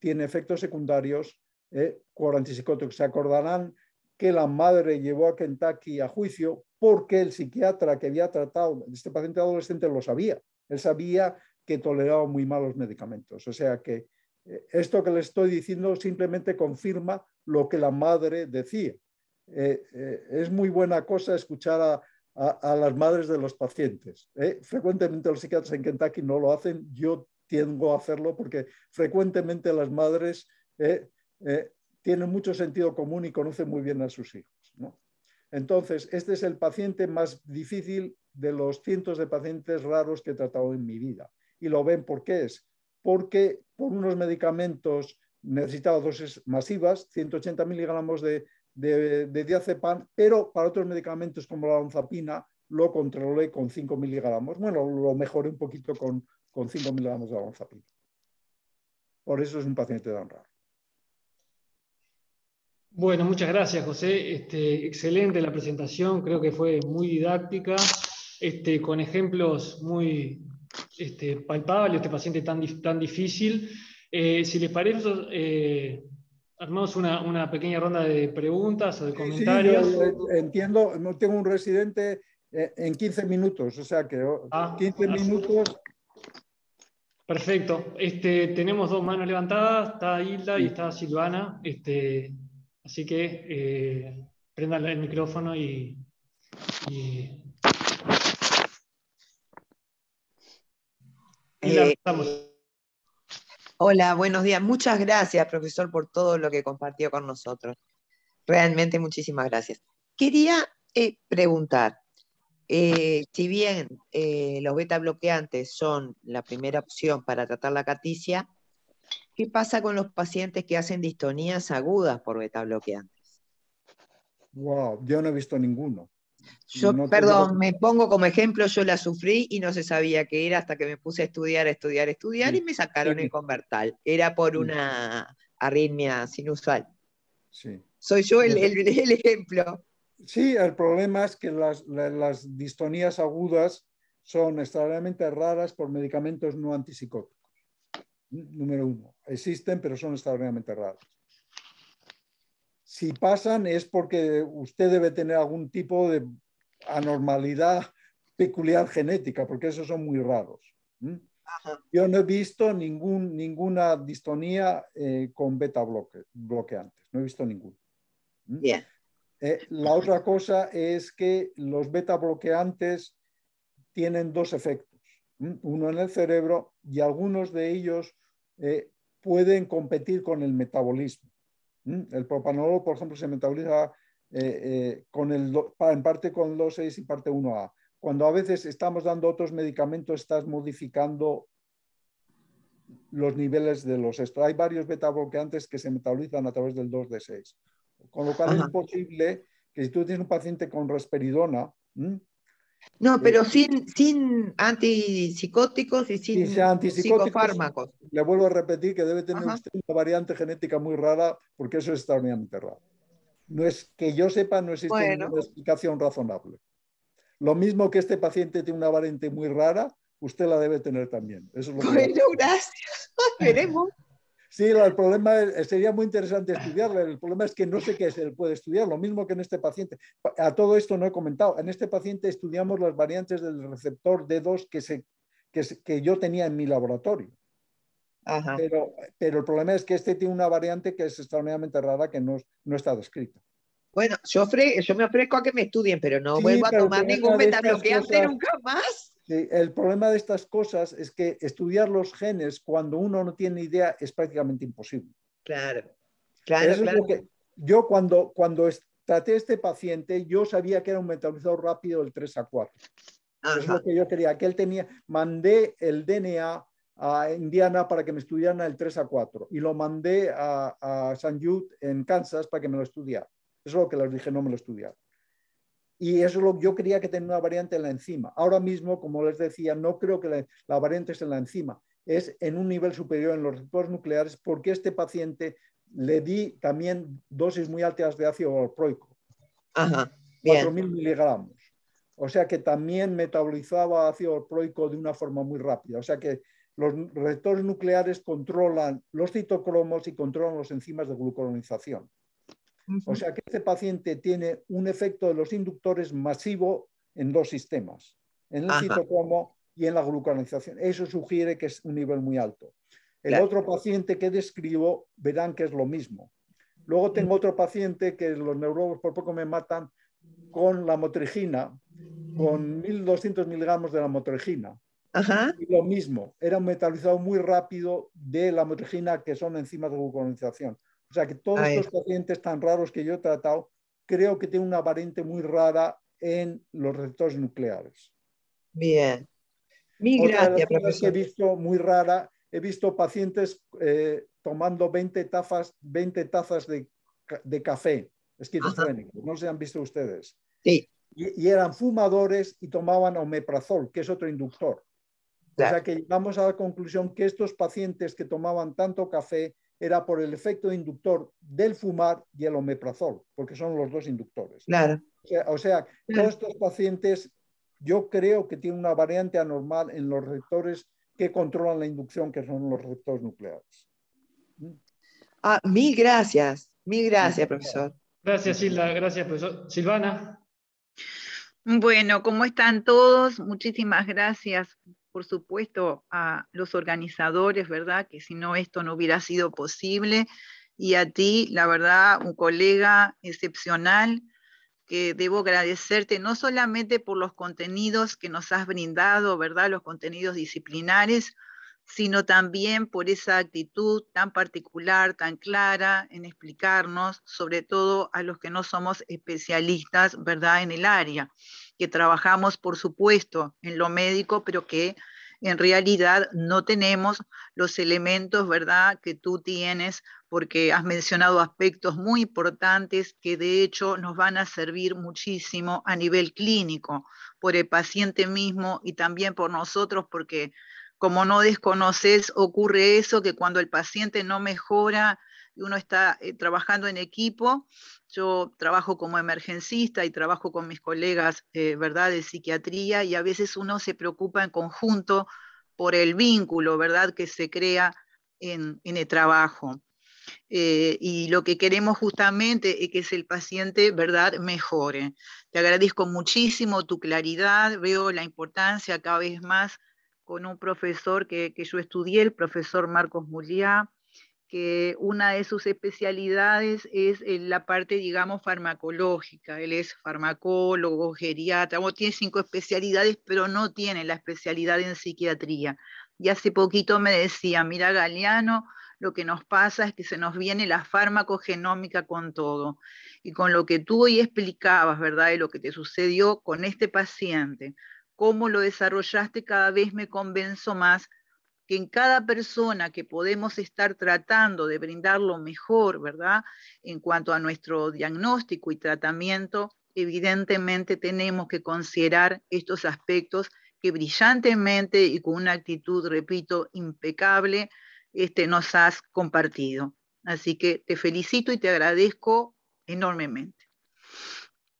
tiene efectos secundarios eh, por antipsicóticos. Se acordarán que la madre llevó a Kentucky a juicio porque el psiquiatra que había tratado este paciente adolescente lo sabía. Él sabía que toleraba muy mal los medicamentos. O sea que eh, esto que le estoy diciendo simplemente confirma lo que la madre decía. Eh, eh, es muy buena cosa escuchar a, las madres de los pacientes. Frecuentemente los psiquiatras en Kentucky no lo hacen. Yo tengo a hacerlo porque frecuentemente las madres tienen mucho sentido común y conoce muy bien a sus hijos. Entonces, este es el paciente más difícil de los cientos de pacientes raros que he tratado en mi vida. Y lo ven por qué es. Porque por unos medicamentos necesitaba dosis masivas, 180 miligramos de, diazepam, pero para otros medicamentos como la onzapina lo controlé con 5 miligramos. Bueno, lo mejoré un poquito con, 5 miligramos de lanzapina. Por eso es un paciente tan raro. Bueno, muchas gracias, José. Este, excelente la presentación, creo que fue muy didáctica, este, con ejemplos muy este, palpables, este paciente tan, tan difícil. Eh, si les parece, eh, Armamos una, pequeña ronda de preguntas o de comentarios. Eh, entiendo, no tengo un residente en 15 minutos, o sea que oh, ah, 15 minutos. Perfecto. Este, tenemos dos manos levantadas, está Hilda y está Silvana. Este, Así que eh, el micrófono y, eh, Hola, buenos días. Muchas gracias, profesor, por todo lo que compartió con nosotros. Realmente muchísimas gracias. Quería eh, preguntar, eh, si bien los beta bloqueantes son la primera opción para tratar la caticia, ¿Qué pasa con los pacientes que hacen distonías agudas por beta bloqueantes? Wow, yo no he visto ninguno. Yo, perdón, me pongo como ejemplo, yo la sufrí y no se sabía qué era hasta que me puse a estudiar, estudiar, estudiar y me sacaron el convertal. Era por una arritmia sinusal. Sí. Soy yo el, ejemplo. Sí, el problema es que las, las, distonías agudas son extraordinariamente raras por medicamentos no antipsicóticos número uno. Existen, pero son extraordinariamente raros. Si pasan es porque usted debe tener algún tipo de anormalidad peculiar genética, porque esos son muy raros. Yo no he visto ningún, ninguna distonía eh, con beta bloqueantes, no he visto ninguna. Eh, la otra cosa es que los beta bloqueantes tienen dos efectos uno en el cerebro y algunos de ellos eh, pueden competir con el metabolismo. El propanol, por ejemplo, se metaboliza eh, eh, con el, en parte con 6 y parte 1A. Cuando a veces estamos dando otros medicamentos, estás modificando los niveles de los esto. Hay varios beta bloqueantes que se metabolizan a través del 2D6. Con lo cual es posible que si tú tienes un paciente con resperidona, no, eh, pero sin, antipsicóticos y sin, sin Le vuelvo a repetir que debe tener una variante genética muy rara porque eso es extraordinariamente raro. No es que yo sepa, no existe una explicación razonable. Lo mismo que este paciente tiene una variante muy rara, usted la debe tener también. Eso lo bueno, gracias. Veremos. Sí, el problema eh, sería muy interesante estudiarlo. El problema es que no sé qué se puede estudiar, lo mismo que en este paciente. A todo esto no he comentado. En este paciente estudiamos las variantes del receptor D2 que, se, que, que yo tenía en mi laboratorio. Ajá. Pero, el problema es que este tiene una variante que es extraordinariamente rara que no, no está descrita. Bueno, yo, me ofrezco a que me estudien, pero no vuelvo a tomar ningún metabloqueante nunca más el problema de estas cosas es que estudiar los genes cuando uno no tiene idea es prácticamente imposible. Claro, claro, claro. yo cuando, cuando traté este paciente, yo sabía que era un metabolizador rápido del 3 a 4. eso Es lo que yo quería, que él tenía, mandé el DNA a Indiana para que me estudiaran el 3 a 4 y lo mandé a, a San Jude en Kansas para que me lo estudiaran. Eso es lo que les dije, no me lo estudiaran. Y eso es lo que yo creía que tenía una variante en la enzima. Ahora mismo, como les decía, no creo que la, variante es en la enzima, es en un nivel superior en los receptores nucleares porque este paciente le di también dosis muy altas de ácido valproico, 4.000 miligramos. O sea que también metabolizaba ácido valproico de una forma muy rápida. O sea que los receptores nucleares controlan los citocromos y controlan las enzimas de glucolonización. O sea que este paciente tiene un efecto de los inductores masivo en dos sistemas, en el y en la glucanización. Eso sugiere que es un nivel muy alto. El otro paciente que describo verán que es lo mismo. Luego tengo otro paciente que los neurólogos por poco me matan con la motrigina, con 1200 miligramos de la motrigina. Y lo mismo, era un metalizado muy rápido de la motrigina que son enzimas de gluconización. O sea que todos los estos pacientes tan raros que yo he tratado, creo que tienen una variante muy rara en los receptores nucleares. Bien. Mi Otra gracias, de las que he visto muy rara, he visto pacientes eh, tomando 20 tazas, 20 tazas de, de café es que no se han visto ustedes. Sí. Y, eran fumadores y tomaban omeprazol, que es otro inductor. O sea que llegamos a la conclusión que estos pacientes que tomaban tanto café era por el efecto inductor del fumar y el omeprazol, porque son los dos inductores. Claro. O sea, todos estos pacientes, yo creo que tienen una variante anormal en los receptores que controlan la inducción, que son los receptores nucleares. Ah, mil gracias, mil gracias, profesor. Gracias, Silva, gracias, profesor. Silvana. Bueno, ¿cómo están todos? Muchísimas gracias por supuesto, a los organizadores, ¿verdad? Que si no, esto no hubiera sido posible. Y a ti, la verdad, un colega excepcional que debo agradecerte no solamente por los contenidos que nos has brindado, ¿verdad? Los contenidos disciplinares, sino también por esa actitud tan particular, tan clara en explicarnos, sobre todo a los que no somos especialistas, ¿verdad?, en el área que trabajamos, por supuesto, en lo médico, pero que en realidad no tenemos los elementos, ¿verdad?, que tú tienes, porque has mencionado aspectos muy importantes que de hecho nos van a servir muchísimo a nivel clínico, por el paciente mismo y también por nosotros, porque como no desconoces, ocurre eso que cuando el paciente no mejora, uno está eh, trabajando en equipo. Yo trabajo como emergencista y trabajo con mis colegas, eh, ¿verdad?, de psiquiatría y a veces uno se preocupa en conjunto por el vínculo, ¿verdad?, que se crea en, el trabajo. Eh, y lo que queremos justamente es que el paciente, ¿verdad?, mejore. Te agradezco muchísimo tu claridad, veo la importancia cada vez más con un profesor que, que yo estudié, el profesor Marcos Muliá, que una de sus especialidades es eh, la parte, digamos, farmacológica. Él es farmacólogo, geriatra, tiene cinco especialidades, pero no tiene la especialidad en psiquiatría. Y hace poquito me decía, mira Galeano, lo que nos pasa es que se nos viene la farmacogenómica con todo. Y con lo que tú hoy explicabas, ¿verdad? De lo que te sucedió con este paciente, cómo lo desarrollaste, cada vez me convenzo más que en cada persona que podemos estar tratando de brindar lo mejor, ¿verdad? En cuanto a nuestro diagnóstico y tratamiento, evidentemente tenemos que considerar estos aspectos que brillantemente y con una actitud, repito, impecable, este, nos has compartido. Así que te felicito y te agradezco enormemente.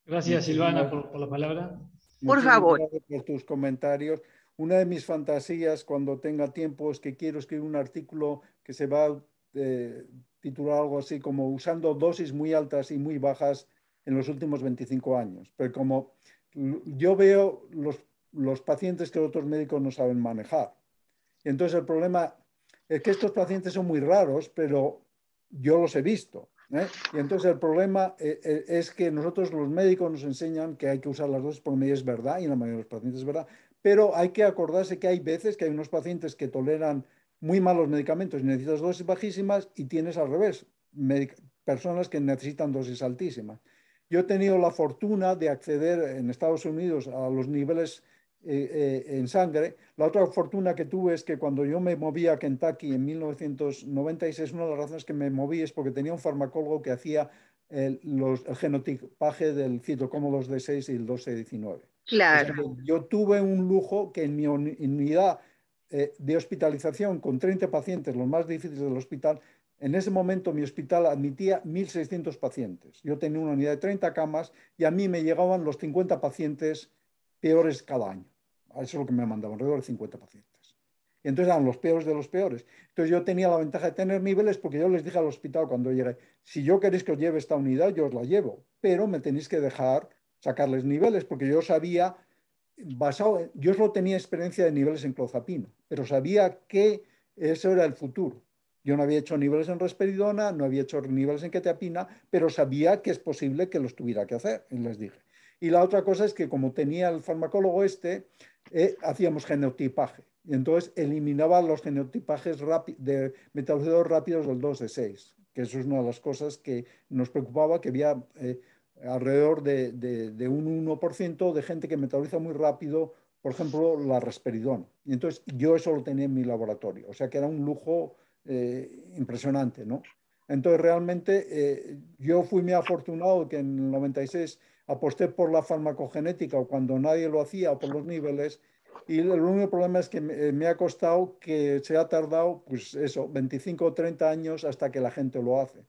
Gracias, Silvana, por, la palabra. Por favor. Gracias por tus comentarios. Una de mis fantasías cuando tenga tiempo es que quiero escribir un artículo que se va a eh, titular algo así como usando dosis muy altas y muy bajas en los últimos 25 años. Pero como yo veo los, los pacientes que otros médicos no saben manejar. Entonces el problema es que estos pacientes son muy raros, pero yo los he visto. ¿eh? Y entonces el problema eh, es que nosotros los médicos nos enseñan que hay que usar las dosis por medio, es verdad, y en la mayoría de los pacientes es verdad, pero hay que acordarse que hay veces que hay unos pacientes que toleran muy malos medicamentos y necesitas dosis bajísimas y tienes al revés, personas que necesitan dosis altísimas. Yo he tenido la fortuna de acceder en Estados Unidos a los niveles eh, eh, en sangre. La otra fortuna que tuve es que cuando yo me moví a Kentucky en 1996, una de las razones que me moví es porque tenía un farmacólogo que hacía el, los, genotipaje del citocómodo 2D6 y el 2C19. Claro. yo tuve un lujo que en mi unidad eh, de hospitalización con 30 pacientes, los más difíciles del hospital, en ese momento mi hospital admitía 1.600 pacientes. Yo tenía una unidad de 30 camas y a mí me llegaban los 50 pacientes peores cada año. Eso es lo que me mandaban, alrededor de 50 pacientes. Entonces eran los peores de los peores. Entonces yo tenía la ventaja de tener niveles porque yo les dije al hospital cuando llegué, si yo queréis que os lleve esta unidad, yo os la llevo, pero me tenéis que dejar sacarles niveles, porque yo sabía, basado, yo solo tenía experiencia de niveles en clozapina, pero sabía que eso era el futuro. Yo no había hecho niveles en resperidona, no había hecho niveles en quetiapina, pero sabía que es posible que los tuviera que hacer, les dije. Y la otra cosa es que como tenía el farmacólogo este, eh, hacíamos genotipaje. Y entonces eliminaba los genotipajes de metabolizadores rápidos del 2 de 6, que eso es una de las cosas que nos preocupaba, que había... Eh, alrededor de, un 1% de gente que metaboliza muy rápido, por ejemplo, la resperidona Y entonces yo eso lo tenía en mi laboratorio, o sea que era un lujo eh, impresionante, ¿no? Entonces realmente eh, yo fui muy afortunado que en el 96 aposté por la farmacogenética o cuando nadie lo hacía o por los niveles y el único problema es que me, eh, me ha costado que se ha tardado pues eso, 25 o 30 años hasta que la gente lo hace.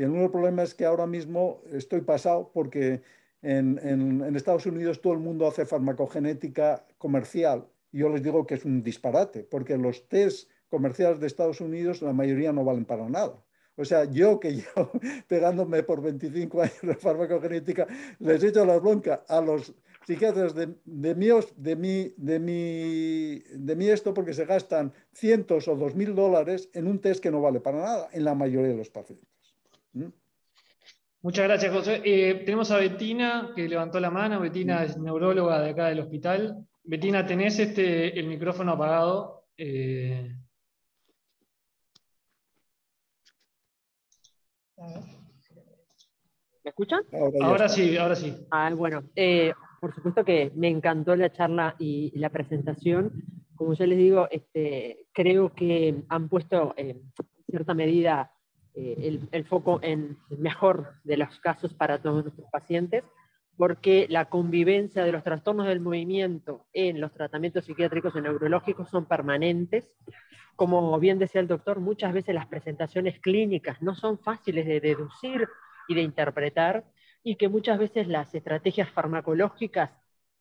Y el único problema es que ahora mismo estoy pasado porque en, Estados Unidos todo el mundo hace farmacogenética comercial. yo les digo que es un disparate, porque los test comerciales de Estados Unidos la mayoría no valen para nada. O sea, yo que yo pegándome por 25 años de farmacogenética, les echo la bronca a los psiquiatras de, de, míos, de, mi, de, esto, porque se gastan cientos o dos mil dólares en un test que no vale para nada en la mayoría de los pacientes. ¿Mm? Muchas gracias, José. Eh, tenemos a Betina, que levantó la mano. Betina es neuróloga de acá del hospital. Betina, tenés este, el micrófono apagado. Eh, ¿Me escuchan? Ahora sí, ahora sí. Ah, bueno, eh, por supuesto que me encantó la charla y la presentación. Como ya les digo, este, creo que han puesto en cierta medida eh, el, foco en el mejor de los casos para todos nuestros pacientes, porque la convivencia de los trastornos del movimiento en los tratamientos psiquiátricos y neurológicos son permanentes. Como bien decía el doctor, muchas veces las presentaciones clínicas no son fáciles de deducir y de interpretar, y que muchas veces las estrategias farmacológicas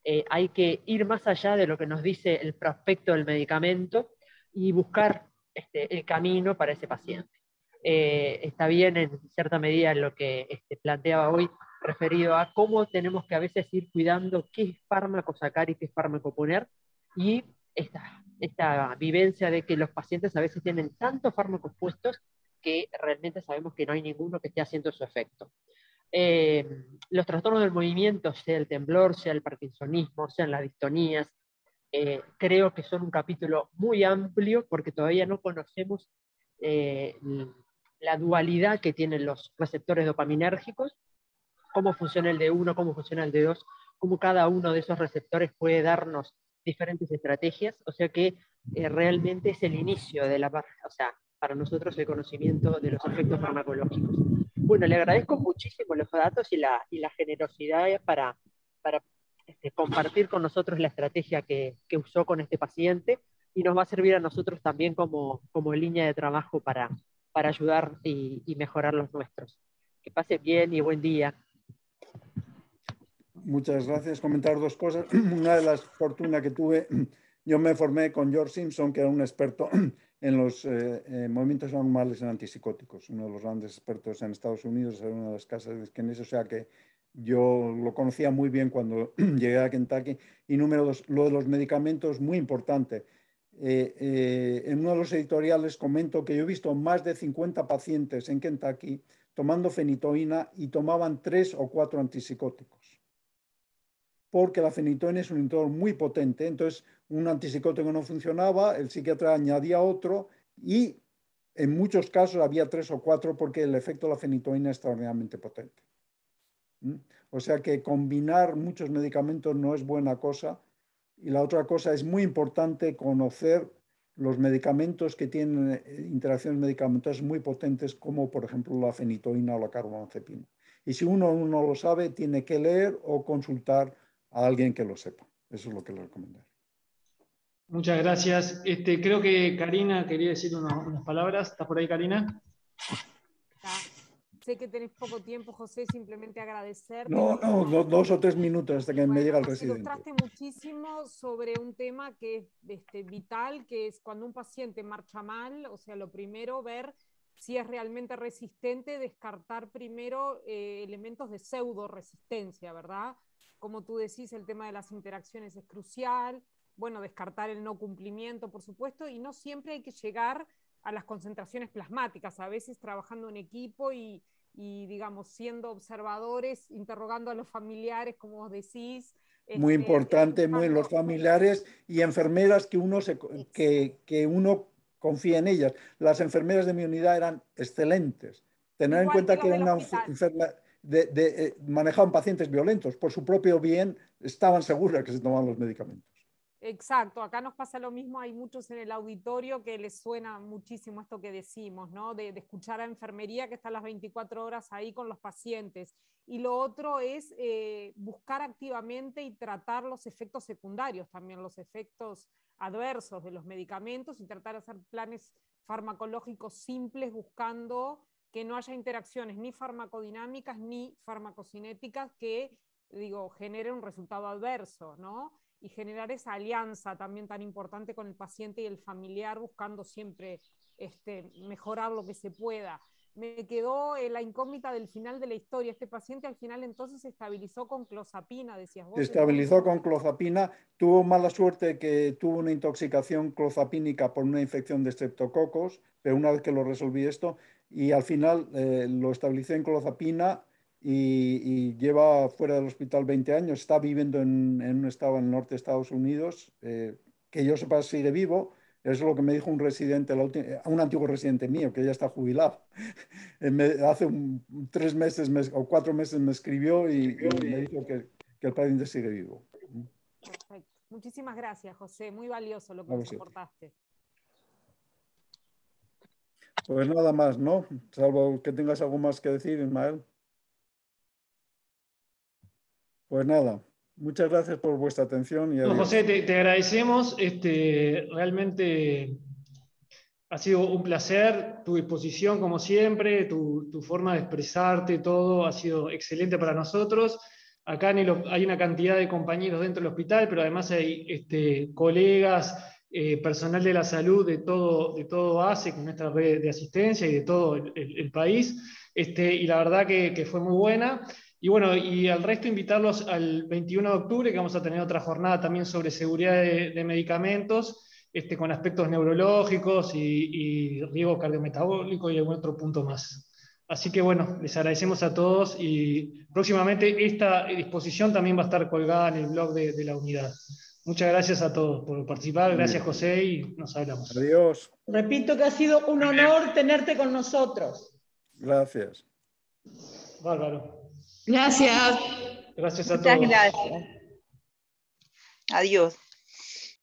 eh, hay que ir más allá de lo que nos dice el prospecto del medicamento y buscar este, el camino para ese paciente. Eh, está bien en cierta medida lo que este, planteaba hoy referido a cómo tenemos que a veces ir cuidando qué fármaco sacar y qué fármaco poner y esta, esta vivencia de que los pacientes a veces tienen tantos fármacos puestos que realmente sabemos que no hay ninguno que esté haciendo su efecto. Eh, los trastornos del movimiento, sea el temblor, sea el parkinsonismo, sean las distonías, eh, creo que son un capítulo muy amplio porque todavía no conocemos eh, la dualidad que tienen los receptores dopaminérgicos, cómo funciona el de uno, cómo funciona el de dos, cómo cada uno de esos receptores puede darnos diferentes estrategias, o sea que eh, realmente es el inicio de la, o sea, para nosotros el conocimiento de los efectos farmacológicos. Bueno, le agradezco muchísimo los datos y la, generosidad para, para este, compartir con nosotros la estrategia que, que, usó con este paciente y nos va a servir a nosotros también como, como línea de trabajo para, para ayudar y, mejorar los nuestros. Que pase bien y buen día. Muchas gracias. Comentar dos cosas. Una de las fortunas que tuve, yo me formé con George Simpson, que era un experto en los eh, eh, movimientos normales en antipsicóticos, uno de los grandes expertos en Estados Unidos, era una de las casas de Kennedy, o sea que yo lo conocía muy bien cuando llegué a Kentucky. Y número dos, lo de los medicamentos, muy importante. Eh, eh, en uno de los editoriales comento que yo he visto más de 50 pacientes en Kentucky tomando fenitoína y tomaban tres o cuatro antipsicóticos. Porque la fenitoína es un inhibidor muy potente, entonces un antipsicótico no funcionaba, el psiquiatra añadía otro y en muchos casos había tres o cuatro porque el efecto de la fenitoína es extraordinariamente potente. ¿Mm? O sea que combinar muchos medicamentos no es buena cosa y la otra cosa es muy importante conocer los medicamentos que tienen eh, interacciones medicamentales muy potentes, como por ejemplo la fenitoína o la carbamazepina. Y si uno no lo sabe, tiene que leer o consultar a alguien que lo sepa. Eso es lo que le recomendaría. Muchas gracias. Este, creo que Karina quería decir unas palabras. ¿Estás por ahí, Karina? que tenés poco tiempo, José, simplemente agradecer. No, no, dos o tres minutos hasta que me llega el residente. Contraste muchísimo sobre un tema que es este, vital, que es cuando un paciente marcha mal, o sea, lo primero ver si es realmente resistente, descartar primero eh, elementos de pseudo resistencia, ¿verdad? Como tú decís, el tema de las interacciones es crucial, bueno, descartar el no cumplimiento, por supuesto, y no siempre hay que llegar a las concentraciones plasmáticas, a veces trabajando en equipo y, y, digamos, siendo observadores, interrogando a los familiares, como decís. Muy este, importante, muy los familiares y enfermeras que uno, que, que uno confía en ellas. Las enfermeras de mi unidad eran excelentes. Tener en cuenta que una de, eh, manejaban pacientes violentos, por su propio bien estaban seguras que se tomaban los medicamentos. Exacto, acá nos pasa lo mismo, hay muchos en el auditorio que les suena muchísimo esto que decimos, ¿no? De, escuchar a enfermería que está las 24 horas ahí con los pacientes. Y lo otro es eh, buscar activamente y tratar los efectos secundarios, también los efectos adversos de los medicamentos y tratar de hacer planes farmacológicos simples buscando que no haya interacciones ni farmacodinámicas ni farmacocinéticas que, digo, generen un resultado adverso, ¿no? y generar esa alianza también tan importante con el paciente y el familiar, buscando siempre este, mejorar lo que se pueda. Me quedó eh, la incógnita del final de la historia. Este paciente al final entonces se estabilizó con clozapina, decías vos. Se estabilizó con clozapina. Tuvo mala suerte que tuvo una intoxicación clozapínica por una infección de estreptococos pero una vez que lo resolví esto, y al final eh, lo estabilicé en clozapina y, lleva fuera del hospital 20 años, está viviendo en, un estado en el norte de Estados Unidos, eh, que yo sepa sigue vivo, es lo que me dijo un residente, eh, un antiguo residente mío, que ya está jubilado. Eh, hace tres meses o cuatro meses me escribió y, me dijo que, el paciente sigue vivo. Muchísimas gracias, José. Muy valioso lo que nos aportaste. Pues nada más, ¿no? Salvo que tengas algo más que decir, Ismael. Pues nada, muchas gracias por vuestra atención. Y José, te, agradecemos. Este, realmente ha sido un placer tu disposición, como siempre, tu, tu forma de expresarte, todo ha sido excelente para nosotros. Acá en hay una cantidad de compañeros dentro del hospital, pero además hay este, colegas, eh, personal de la salud de todo, de todo hace con nuestra red de asistencia y de todo el, país. Este, y la verdad que, que fue muy buena. Y bueno, y al resto invitarlos al 21 de octubre, que vamos a tener otra jornada también sobre seguridad de, medicamentos, este, con aspectos neurológicos y, riesgo cardiometabólico y algún otro punto más. Así que bueno, les agradecemos a todos y próximamente esta disposición también va a estar colgada en el blog de, de la unidad. Muchas gracias a todos por participar, gracias José y nos hablamos. Adiós. Repito que ha sido un honor tenerte con nosotros. Gracias. Bárbaro. Gracias. Gracias a todos. Muchas gracias. Adiós.